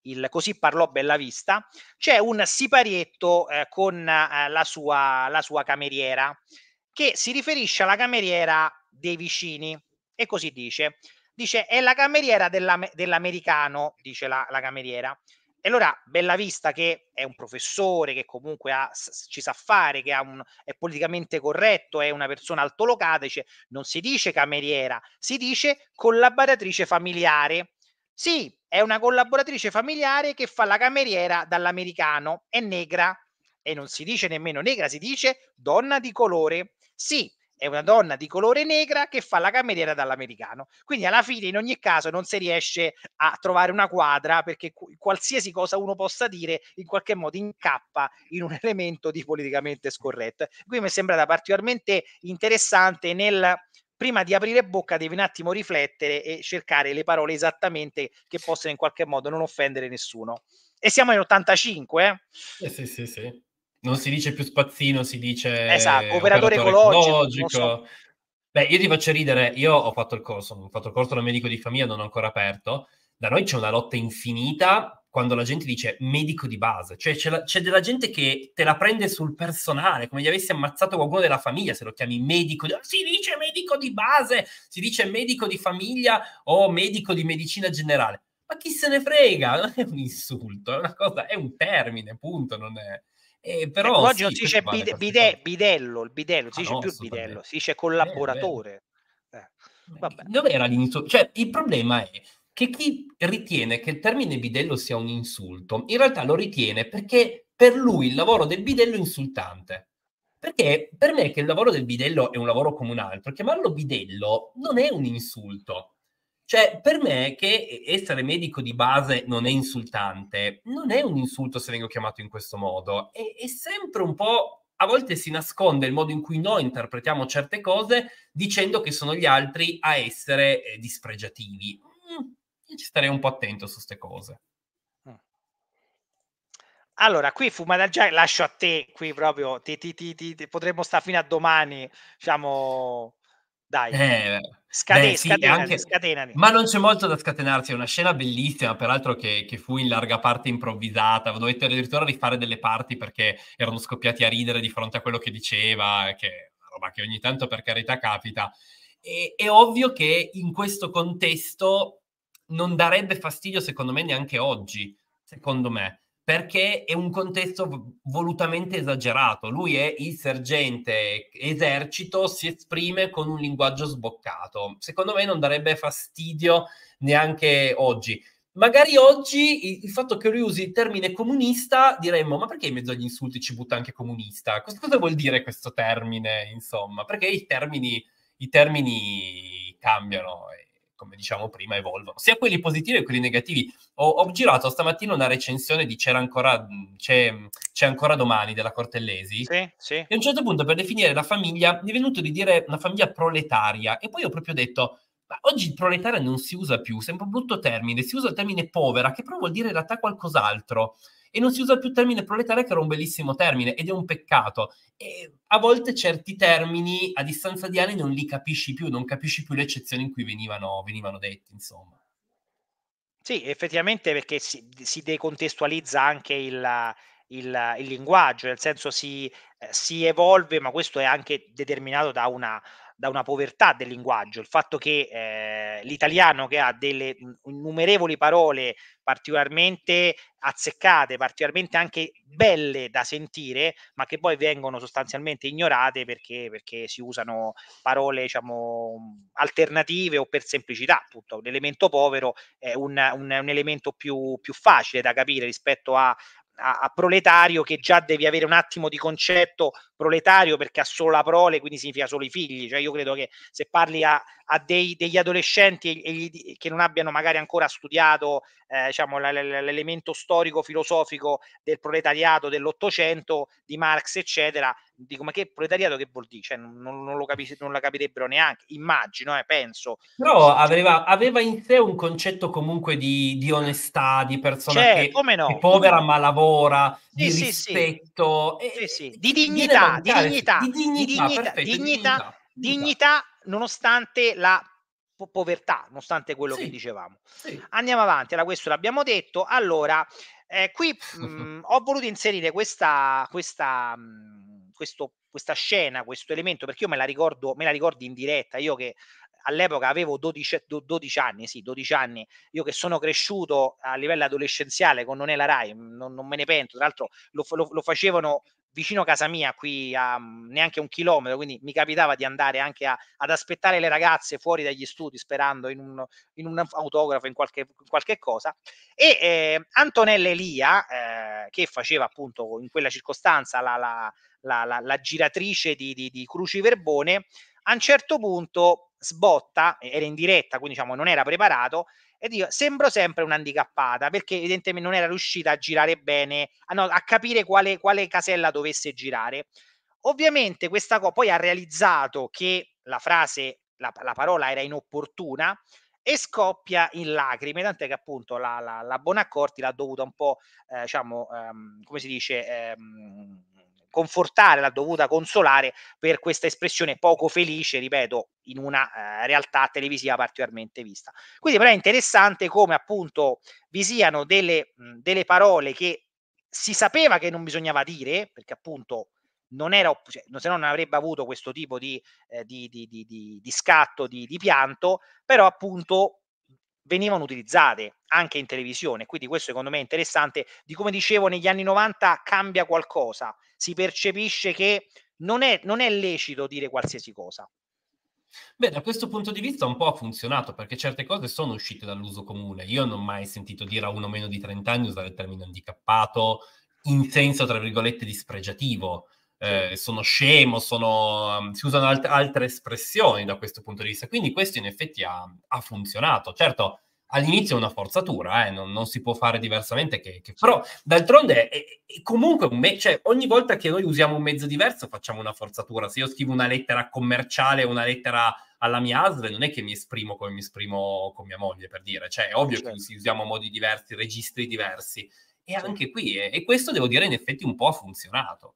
il Così parlò Bellavista, c'è un siparietto eh, con eh, la, sua, la sua cameriera che si riferisce alla cameriera dei vicini e così dice. Dice, è la cameriera dell'am- dell'americano, dice la, la cameriera. E allora Bellavista, che è un professore, che comunque ha, ci sa fare, che un, è politicamente corretto, è una persona altolocata, dice, non si dice cameriera, si dice collaboratrice familiare. Sì, è una collaboratrice familiare che fa la cameriera dall'americano, è negra e non si dice nemmeno negra, si dice donna di colore. Sì, è una donna di colore negra che fa la cameriera dall'americano. Quindi alla fine, in ogni caso, non si riesce a trovare una quadra perché qualsiasi cosa uno possa dire in qualche modo incappa in un [laughs] elemento di politicamente scorretto. Qui mi è sembrata particolarmente interessante nel prima di aprire bocca devi un attimo riflettere e cercare le parole esattamente che possono in qualche modo non offendere nessuno. E siamo in 85, eh? eh sì, sì, sì non si dice più spazzino, si dice esatto, operatore, ecologico. ecologico. So. Beh, io ti faccio ridere, io ho fatto il corso, ho fatto il corso da medico di famiglia, non ho ancora aperto. Da noi c'è una lotta infinita quando la gente dice medico di base, cioè c'è, la, c'è della gente che te la prende sul personale, come gli avessi ammazzato qualcuno della famiglia se lo chiami medico, di, ah, si dice medico di base, si dice medico di famiglia o medico di medicina generale. Ma chi se ne frega? Non è un insulto, è una cosa, è un termine, punto, non è eh, ecco, però oggi sì, non si dice bide, bide, bidello, il bidello, si ah, dice no, più bidello, si dice eh, collaboratore. Eh, eh. Dove era l'inizio? Cioè, il problema è che chi ritiene che il termine bidello sia un insulto, in realtà lo ritiene perché per lui il lavoro del bidello è insultante. Perché per me che il lavoro del bidello è un lavoro come un altro, chiamarlo bidello non è un insulto cioè, per me che essere medico di base non è insultante, non è un insulto se vengo chiamato in questo modo, è, è sempre un po' a volte si nasconde il modo in cui noi interpretiamo certe cose dicendo che sono gli altri a essere eh, dispregiativi. Mm, io ci starei un po' attento su queste cose. Mm. Allora, qui Fuma da lascio a te, qui proprio ti, ti, ti, potremmo stare fino a domani, diciamo, dai, eh, scade- beh, sì, scatenali, anche... scatenali. Ma non c'è molto da scatenarsi, è una scena bellissima, peraltro che, che fu in larga parte improvvisata, dovete addirittura rifare delle parti perché erano scoppiati a ridere di fronte a quello che diceva, che è una roba che ogni tanto per carità capita. E, è ovvio che in questo contesto non darebbe fastidio, secondo me, neanche oggi, secondo me perché è un contesto volutamente esagerato. Lui è il sergente esercito, si esprime con un linguaggio sboccato. Secondo me non darebbe fastidio neanche oggi. Magari oggi il fatto che lui usi il termine comunista diremmo: ma perché in mezzo agli insulti ci butta anche comunista? Cosa, cosa vuol dire questo termine? Insomma, perché i termini, i termini cambiano. Eh, come diciamo prima, evolvono, sia quelli positivi che quelli negativi. Ho, ho girato stamattina una recensione di C'era ancora, c'è, c'è ancora domani della Cortellesi. Sì, sì. E a un certo punto, per definire la famiglia, mi è venuto di dire una famiglia proletaria. E poi ho proprio detto oggi il proletario non si usa più, sembra un brutto termine, si usa il termine povera, che però vuol dire in realtà qualcos'altro. E non si usa più il termine proletario, che era un bellissimo termine, ed è un peccato. E a volte certi termini, a distanza di anni, non li capisci più, non capisci più le eccezioni in cui venivano, venivano detti, insomma. Sì, effettivamente perché si, si decontestualizza anche il, il, il, linguaggio, nel senso si, eh, si evolve, ma questo è anche determinato da una da una povertà del linguaggio, il fatto che eh, l'italiano che ha delle innumerevoli parole particolarmente azzeccate, particolarmente anche belle da sentire, ma che poi vengono sostanzialmente ignorate perché, perché si usano parole diciamo, alternative o per semplicità, appunto l'elemento povero è un, un, un elemento più, più facile da capire rispetto a a, a, proletario che già devi avere un attimo di concetto proletario perché ha solo la prole, quindi significa solo i figli. Cioè, io credo che se parli a, a dei, degli adolescenti e, e, che non abbiano magari ancora studiato eh, diciamo, l'elemento storico-filosofico del proletariato dell'Ottocento, di Marx, eccetera, dico ma che proletariato che vuol dire? Cioè, non, non, lo capi, non la capirebbero neanche, immagino, eh, penso. Però aveva, aveva, in sé un concetto comunque di, di onestà, di persona cioè, che, no, che povera ma lavora, sì, di sì, rispetto, sì, e, di dignità dignità, di dignità, di dignità, di dignità, perfetto, dignità, dignità nonostante la po- povertà, nonostante quello sì, che dicevamo. Sì. Andiamo avanti, allora questo l'abbiamo detto. Allora, eh, qui [laughs] mh, mhmm, ho voluto inserire questa, questa, mh, mhmm, questo, questa scena, questo elemento, perché io me la ricordo, me la ricordo in diretta, io che all'epoca avevo 12, 12, anni, sì, 12 anni, io che sono cresciuto a livello adolescenziale con Nonella Rai, mhmm, non, non me ne pento, tra l'altro lo, lo, lo facevano vicino a casa mia, qui a mm, neanche un chilometro, quindi mi capitava di andare anche a, ad aspettare le ragazze fuori dagli studi sperando in un, in un autografo, in qualche, qualche cosa. E eh, Antonella Elia, eh, che faceva appunto in quella circostanza la, la, la, la giratrice di, di, di Cruci Verbone, a un certo punto sbotta, era in diretta, quindi diciamo non era preparato, e dico, sembro sempre un'handicappata perché evidentemente non era riuscita a girare bene, a, no, a capire quale, quale, casella dovesse girare. Ovviamente questa cosa poi ha realizzato che la frase, la, la parola era inopportuna, e scoppia in lacrime, tant'è che appunto la, la, la Bonaccorti l'ha dovuta un po', eh, diciamo, ehm, come si dice, ehm, confortare, l'ha dovuta consolare per questa espressione poco felice, ripeto, in una eh, realtà televisiva particolarmente vista. Quindi però è interessante come appunto vi siano delle, mh, delle parole che si sapeva che non bisognava dire, perché appunto non era, cioè, se no non avrebbe avuto questo tipo di, eh, di, di, di scatto, di, pianto, però appunto venivano utilizzate anche in televisione. Quindi questo secondo me è interessante. Di come dicevo, negli anni 90 cambia qualcosa, si percepisce che non è, non è lecito dire qualsiasi cosa. Beh, da questo punto di vista un po' ha funzionato perché certe cose sono uscite dall'uso comune. Io non ho mai sentito dire a uno meno di 30 anni usare il termine handicappato in senso, tra virgolette, dispregiativo eh, sono scemo, sono, mm, si usano alt- altre espressioni da questo punto di vista. Quindi questo in effetti ha, ha funzionato. Certo, all'inizio è una forzatura, eh, non, non, si può fare diversamente che... che... Però d'altronde è, è comunque me- cioè, ogni volta che noi usiamo un mezzo diverso facciamo una forzatura. Se io scrivo una lettera commerciale, una lettera alla mia ASL, non è che mi esprimo come mi esprimo con mia moglie, per dire. Cioè, è ovvio certo. che si usiamo modi diversi, registri diversi. E certo. anche qui, eh, e questo devo dire in effetti un po' ha funzionato.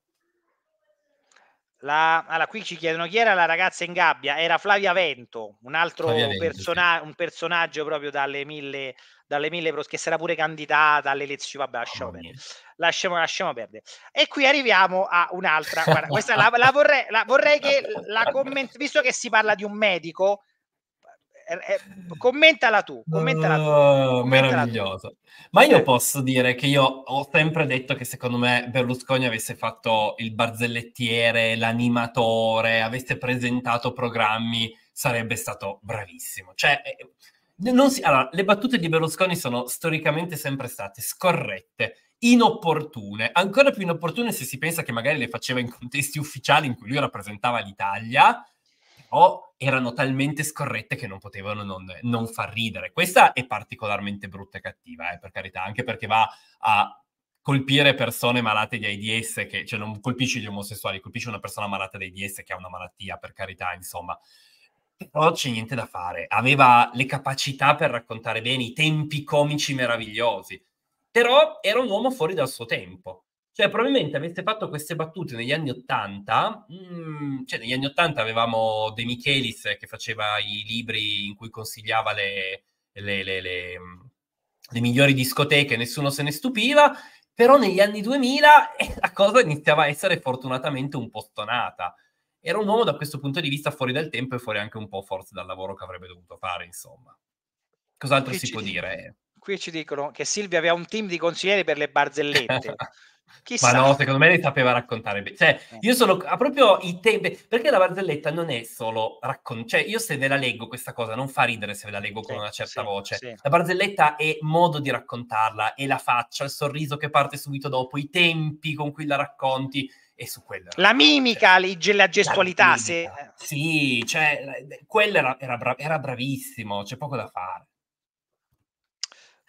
La, allora, qui ci chiedono chi era la ragazza in gabbia. Era Flavia Vento, un altro Vento, persona- sì. un personaggio proprio dalle mille, dalle mille pros- che sarà pure candidata alle elezioni. Vabbè, lasciamo, oh, perdere. Lasciamo, lasciamo perdere. E qui arriviamo a un'altra. [laughs] Guarda, questa la, la vorrei, la vorrei che la commenti, visto che si parla di un medico, eh, eh, commentala tu, commentala tu. Uh, meraviglioso. Tu. Ma io eh. posso dire che io ho sempre detto che secondo me Berlusconi avesse fatto il barzellettiere, l'animatore, avesse presentato programmi, sarebbe stato bravissimo. Cioè, non si, allora, le battute di Berlusconi sono storicamente sempre state scorrette, inopportune, ancora più inopportune se si pensa che magari le faceva in contesti ufficiali in cui lui rappresentava l'Italia però erano talmente scorrette che non potevano non, non far ridere. Questa è particolarmente brutta e cattiva, eh, per carità, anche perché va a colpire persone malate di AIDS, che, cioè non colpisce gli omosessuali, colpisce una persona malata di AIDS che ha una malattia, per carità, insomma. Però c'è niente da fare. Aveva le capacità per raccontare bene i tempi comici meravigliosi. Però era un uomo fuori dal suo tempo. Cioè, probabilmente avete fatto queste battute negli anni Ottanta, mm, cioè negli anni Ottanta avevamo De Michelis che faceva i libri in cui consigliava le, le, le, le migliori discoteche, nessuno se ne stupiva, però negli anni 2000 eh, la cosa iniziava a essere fortunatamente un po' stonata. Era un uomo da questo punto di vista fuori dal tempo e fuori anche un po' forse dal lavoro che avrebbe dovuto fare, insomma. Cos'altro qui si può dire? Qui ci dicono che Silvia aveva un team di consiglieri per le barzellette. [laughs] Chissà. Ma no, secondo me ne sapeva raccontare bene. Cioè, eh. io sono proprio i tempi. Perché la barzelletta non è solo raccontare. Cioè, io se ve la leggo questa cosa, non fa ridere se ve la leggo sì, con una certa sì, voce. Sì. La barzelletta è modo di raccontarla, è la faccia, il sorriso che parte subito dopo, i tempi con cui la racconti. E su quella. La cioè mimica, cioè, la gestualità. La mimica. Se... Eh. Sì, cioè, eh, quello era, era, bra- era bravissimo, c'è poco da fare.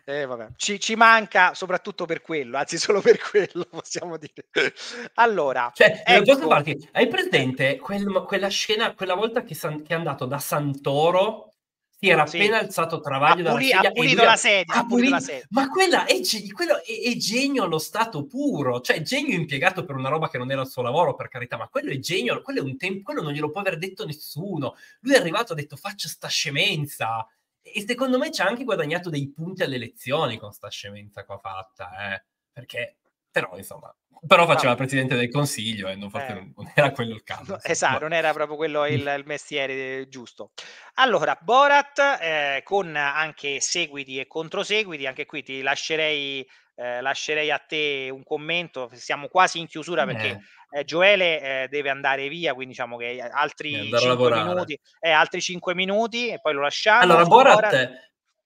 Eh, ci, ci, manca soprattutto per quello, anzi solo per quello [laughs] possiamo dire. Allora, cioè, ecco. Party, hai presente quel, quella scena, quella volta che, San, che, è andato da Santoro, si era sì. appena alzato Travaglio ha, puli, sedia, ha pulito la sedia, ha pulito, la sedia. Ma quella è, è, è, genio allo stato puro, cioè genio impiegato per una roba che non era il suo lavoro, per carità, ma quello è genio, quello, è un tempo, quello non glielo può aver detto nessuno. Lui è arrivato e ha detto Faccio sta scemenza e secondo me ci ha anche guadagnato dei punti alle lezioni con sta scemenza qua fatta, eh. Perché, però, insomma, però faceva il presidente del consiglio e non, forse eh. non era quello il caso. Esatto, boh. non era proprio quello il, mm. il mestiere eh, giusto. Allora, Borat eh, con anche seguiti e controseguiti, anche qui ti lascerei, eh, lascerei a te un commento, siamo quasi in chiusura perché eh eh, Joele eh, deve andare via, quindi diciamo che eh, altri 5 minuti, eh, altri 5 minuti e poi lo lasciamo. Allora, Borat,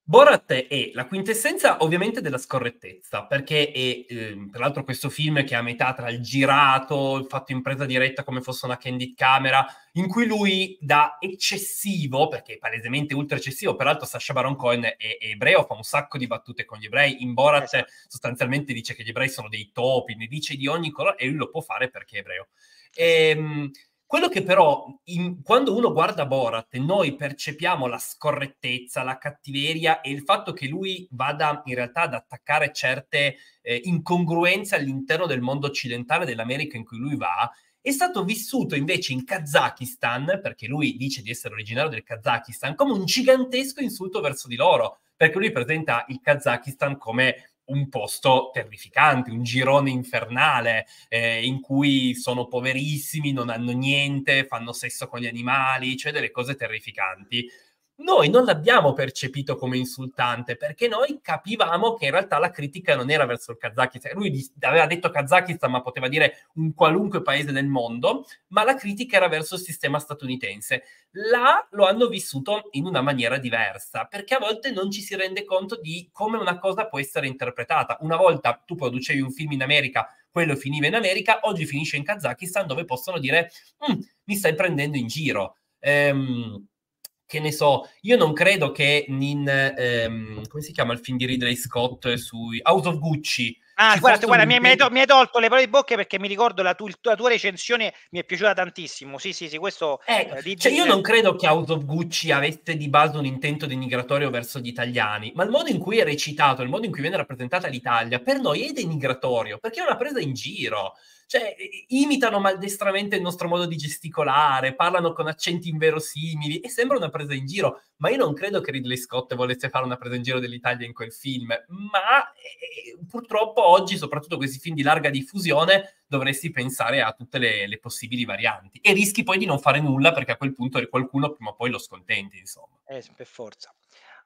Borat è la quintessenza ovviamente della scorrettezza, perché è, eh, tra l'altro questo film che è a metà tra il girato, il fatto in presa diretta come fosse una candid camera, in cui lui da eccessivo, perché palesemente ultra eccessivo, peraltro Sasha Baron Cohen è, è ebreo, fa un sacco di battute con gli ebrei, in Borat esatto. sostanzialmente dice che gli ebrei sono dei topi, ne dice di ogni colore e lui lo può fare perché è ebreo. Esatto. E, ehm, quello che però, in, quando uno guarda Borat, noi percepiamo la scorrettezza, la cattiveria e il fatto che lui vada in realtà ad attaccare certe eh, incongruenze all'interno del mondo occidentale dell'America in cui lui va, è stato vissuto invece in Kazakistan, perché lui dice di essere originario del Kazakistan, come un gigantesco insulto verso di loro, perché lui presenta il Kazakistan come un posto terrificante, un girone infernale eh, in cui sono poverissimi, non hanno niente, fanno sesso con gli animali, cioè delle cose terrificanti noi non l'abbiamo percepito come insultante perché noi capivamo che in realtà la critica non era verso il Kazakistan. Lui aveva detto Kazakistan, ma poteva dire un qualunque paese del mondo, ma la critica era verso il sistema statunitense. Là lo hanno vissuto in una maniera diversa, perché a volte non ci si rende conto di come una cosa può essere interpretata. Una volta tu producevi un film in America, quello finiva in America, oggi finisce in Kazakistan dove possono dire mm, mi stai prendendo in giro. Ehm, che ne so, io non credo che in, ehm, come si chiama il film di Ridley Scott sui House of Gucci, Ah, guarda, guarda un... mi, hai tolto le parole di bocca perché mi ricordo la, tu- la, tua recensione mi è piaciuta tantissimo. Sì, sì, sì, questo... Eh, eh, cioè io non credo che House of Gucci avesse di base un intento denigratorio verso gli italiani, ma il modo in cui è recitato, il modo in cui viene rappresentata l'Italia, per noi è denigratorio, perché è una presa in giro cioè imitano maldestramente il nostro modo di gesticolare, parlano con accenti inverosimili e sembra una presa in giro, ma io non credo che Ridley Scott volesse fare una presa in giro dell'Italia in quel film, ma eh, eh purtroppo oggi, soprattutto questi film di larga diffusione, dovresti pensare a tutte le, le, possibili varianti e rischi poi di non fare nulla perché a quel punto qualcuno prima o poi lo scontenti, insomma. Eh, per forza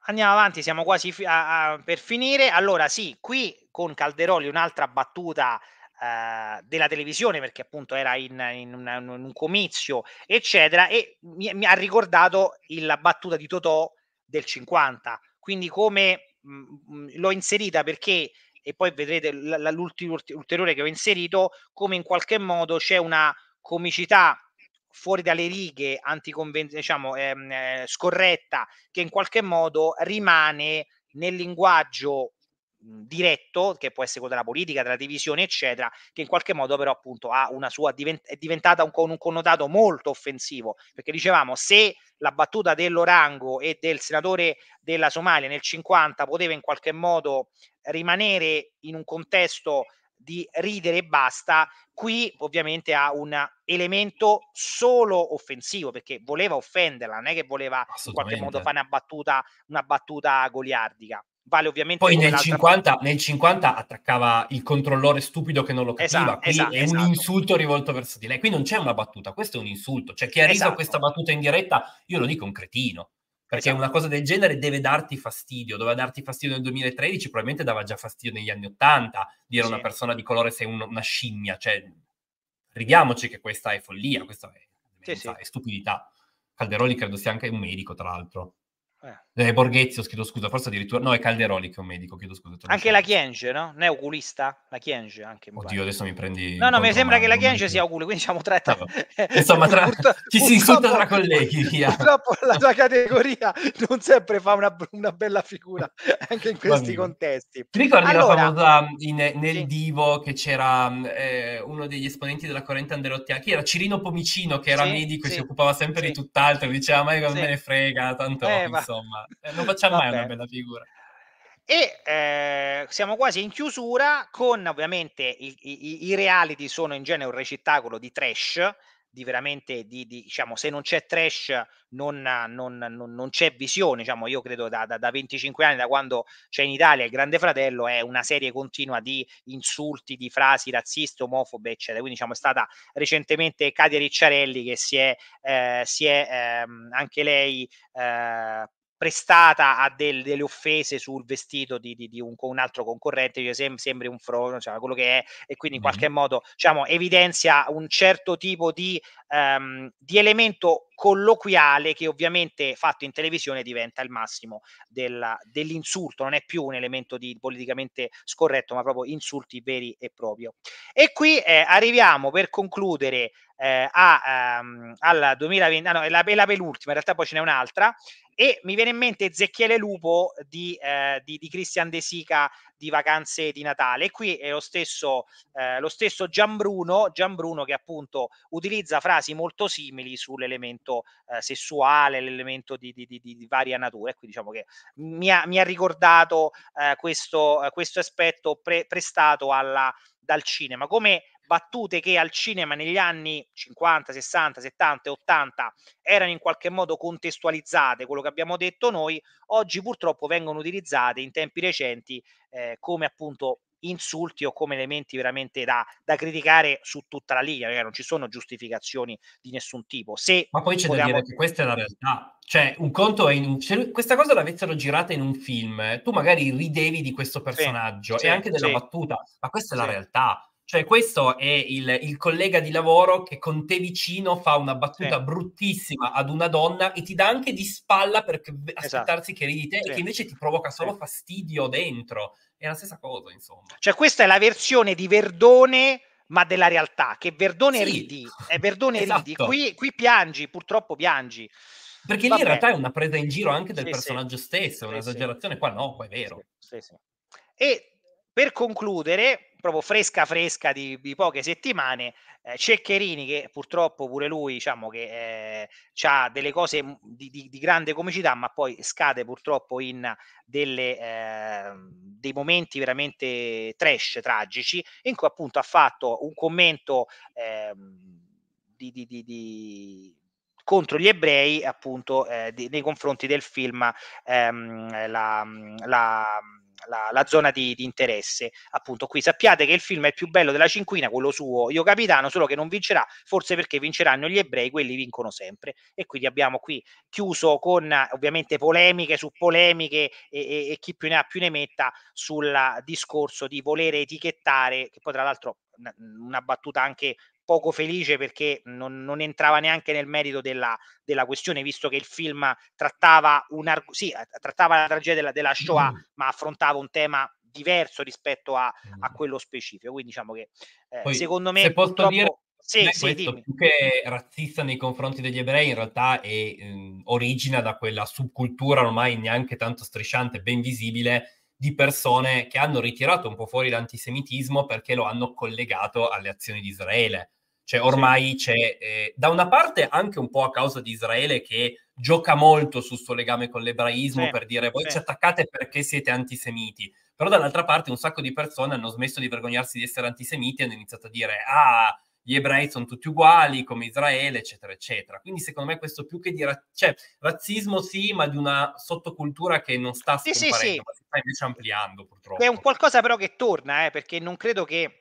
andiamo avanti, siamo quasi fi- a- a- per finire. Allora, sì, qui con Calderoli un'altra battuta eh, della televisione perché appunto era in, in, una, in un comizio eccetera e mi, mi ha ricordato il, la battuta di Totò del 50 quindi come mh, mm, mm, l'ho inserita perché e poi vedrete l'ulteriore che ho inserito come in qualche modo c'è una comicità fuori dalle righe, anticonven- diciamo, ehm, eh, scorretta, che in qualche modo rimane nel linguaggio Mhmm, diretto, che può essere quello della politica, della divisione, eccetera, che in qualche modo però appunto ha una sua, è diventata un, un connotato molto offensivo, perché dicevamo se la battuta dell'Orango e del senatore della Somalia nel 50 poteva in qualche modo rimanere in un contesto di ridere e basta, qui ovviamente ha un elemento solo offensivo perché voleva offenderla, non è che voleva in qualche modo fare una battuta, una battuta goliardica. Vale ovviamente Poi nel 50, nel 50, attaccava il controllore stupido che non lo capiva. Esatto, qui esatto, è esatto. un insulto rivolto verso di lei. Qui non c'è una battuta, questo è un insulto. Cioè, chi ha riso a esatto. questa battuta in diretta, io lo dico un cretino. Perché esatto. una cosa del genere deve darti fastidio, doveva darti fastidio nel 2013, probabilmente dava già fastidio negli anni 80 dire sì. una persona di colore sei un, una scimmia. Cioè, ridiamoci che questa è follia, questa è, sì, sì. è stupidità. Calderoli credo sia anche un medico, tra l'altro. Eh. eh. Borghezzi, ho scritto scusa, forse addirittura... No, è Calderoli che è un medico, chiedo scusa. Anche la Chienge, no? Non è oculista? La Chienge anche. Oddio, pare. adesso mi prendi... No, no, mi sembra che la Chienge sia oculista, quindi siamo tre... Allora. [laughs] Insomma, tra... ci si insulta tra colleghi. Purtroppo la tua categoria non sempre fa una, una bella figura, anche in questi contesti. Ti ricordi allora... la famosa mm, in, nel sì. Divo che c'era mm, eh, uno degli esponenti della corrente Anderottiana, che era Cirino Pomicino, che era sì, medico sì. e si occupava sempre di tutt'altro, diceva ma io come me ne frega, tanto... Eh, insomma, eh, non facciamo Vabbè. mai una bella figura. E eh, siamo quasi in chiusura con ovviamente i, i, i, reality sono in genere un recitacolo di trash, di veramente di, di diciamo se non c'è trash non, non, non, non c'è visione, diciamo io credo da, da, da, 25 anni da quando c'è in Italia il Grande Fratello è una serie continua di insulti, di frasi razziste, omofobe eccetera, quindi diciamo è stata recentemente Katia Ricciarelli che si è, eh, si è ehm, anche lei eh, prestata a del, delle offese sul vestito di, di, di un, un, altro concorrente, cioè sem- sembri un frono, cioè quello che è, e quindi in qualche mm-hmm. modo diciamo, evidenzia un certo tipo di ehm, di elemento colloquiale che ovviamente fatto in televisione diventa il massimo della, dell'insulto, non è più un elemento di politicamente scorretto, ma proprio insulti veri e propri. E qui eh, arriviamo per concludere eh, a, um, alla 2020, ah, no, è la, è la penultima, in realtà poi ce n'è un'altra, e mi viene in mente Zecchiele Lupo di, eh, di, di Christian De Sica di Vacanze di Natale. E qui è lo stesso, eh, lo stesso Gianbruno, Gianbruno che appunto utilizza frasi casi molto simili sull'elemento eh, sessuale, l'elemento di, di, di, di, varia natura. E ecco, qui diciamo che mi ha, mi ha ricordato eh, questo, eh, questo, aspetto pre, prestato alla, dal cinema, come battute che al cinema negli anni 50, 60, 70 e 80 erano in qualche modo contestualizzate, quello che abbiamo detto noi, oggi purtroppo vengono utilizzate in tempi recenti eh, come appunto insulti o come elementi veramente da, da criticare su tutta la linea, perché non ci sono giustificazioni di nessun tipo. Se Ma poi c'è vogliamo... da dire che questa è la realtà. Cioè, un conto è in... un... se questa cosa l'avessero girata in un film, tu magari ridevi di questo personaggio sì, e sì, anche della sì. battuta, ma questa è la realtà cioè, questo è il, il, collega di lavoro che con te vicino fa una battuta sì. bruttissima ad una donna e ti dà anche di spalla per esatto. aspettarsi esatto. che ridi te sì. e che invece ti provoca solo sì. fastidio dentro. È la stessa cosa, insomma. Cioè, questa è la versione di Verdone ma della realtà, che Verdone ridi, è Verdone [laughs] esatto. ridi, qui, qui piangi, purtroppo piangi. Perché Vabbè. lì in realtà è una presa in giro anche del personaggio stesso, è un'esagerazione, qua no, qua è vero. E per concludere, proprio fresca fresca di, di poche settimane, eh, Ceccherini che purtroppo pure lui diciamo che eh, ha delle cose mm, di, di, di, grande comicità ma poi scade purtroppo in delle, eh, dei momenti veramente trash, tragici, in cui appunto ha fatto un commento ehm, di contro gli ebrei appunto eh, di, nei confronti del film ehm, la, la, la, la zona di, di, interesse. Appunto, qui sappiate che il film è il più bello della cinquina, quello suo, Io Capitano, solo che non vincerà, forse perché vinceranno gli ebrei, quelli vincono sempre. E quindi abbiamo qui chiuso con ovviamente polemiche su polemiche e, e, e chi più ne ha più ne metta sul discorso di volere etichettare, che poi tra l'altro una battuta anche poco felice perché non, non entrava neanche nel merito della, della, questione, visto che il film trattava, un arg- sì, trattava la tragedia della, della Shoah, mm. ma affrontava un tema diverso rispetto a, a mm. quello specifico. Quindi diciamo che eh, Poi, secondo me... Se posso dire... Sì, sì, più che razzista nei confronti degli ebrei in realtà è, ehm, origina da quella subcultura ormai neanche tanto strisciante, ben visibile, di persone che hanno ritirato un po' fuori l'antisemitismo perché lo hanno collegato alle azioni di Israele. Cioè ormai sì. c'è, eh, da una parte anche un po' a causa di Israele che gioca molto sul suo legame con l'ebraismo sì. per dire voi sì. ci attaccate perché siete antisemiti, però dall'altra parte un sacco di persone hanno smesso di vergognarsi di essere antisemiti e hanno iniziato a dire ah gli ebrei sono tutti uguali come Israele, eccetera, eccetera. Quindi secondo me questo più che di ra- cioè, razzismo sì, ma di una sottocultura che non sta scomparendo, sì, sì, sì. ma si sta invece ampliando purtroppo. È un qualcosa però che torna, eh, perché non credo che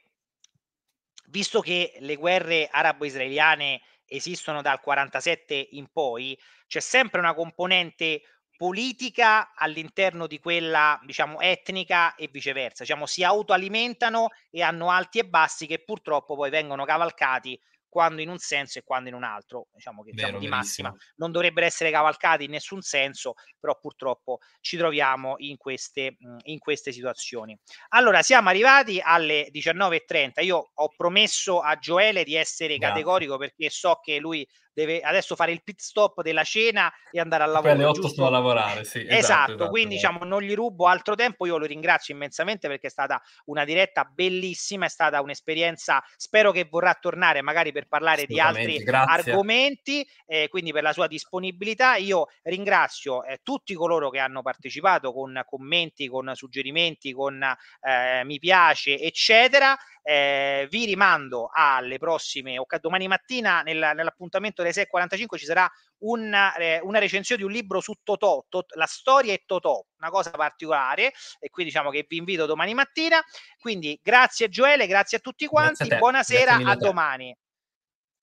visto che le guerre arabo-israeliane esistono dal 47 in poi, c'è sempre una componente politica all'interno di quella, diciamo, etnica e viceversa, diciamo, si autoalimentano e hanno alti e bassi che purtroppo poi vengono cavalcati quando in un senso e quando in un altro. Diciamo che Vero, diciamo, di verissimo. massima non dovrebbero essere cavalcati in nessun senso, però purtroppo ci troviamo in queste, mhmm, in queste situazioni. Allora, siamo arrivati alle 19.30. Io ho promesso a Joele di essere Grazie. categorico perché so che lui deve adesso fare il pit stop della cena e andare al lavoro. Alle 8 giusto? sto a lavorare, sì. Esatto, esatto, esatto quindi esatto. diciamo non gli rubo altro tempo, io lo ringrazio immensamente perché è stata una diretta bellissima, è stata un'esperienza, spero che vorrà tornare magari per parlare di altri grazie. argomenti, eh, quindi per la sua disponibilità. Io ringrazio eh, tutti coloro che hanno partecipato con commenti, con suggerimenti, con eh, mi piace, eccetera. Eh, vi rimando alle prossime, o domani mattina nel, nell'appuntamento del alle 6.45 ci sarà una, eh, una, recensione di un libro su Totò, tot, la storia e Totò, una cosa particolare e qui diciamo che vi invito domani mattina. Quindi grazie Gioele, grazie a tutti quanti, a buonasera, a, a domani.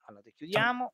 Allora, chiudiamo.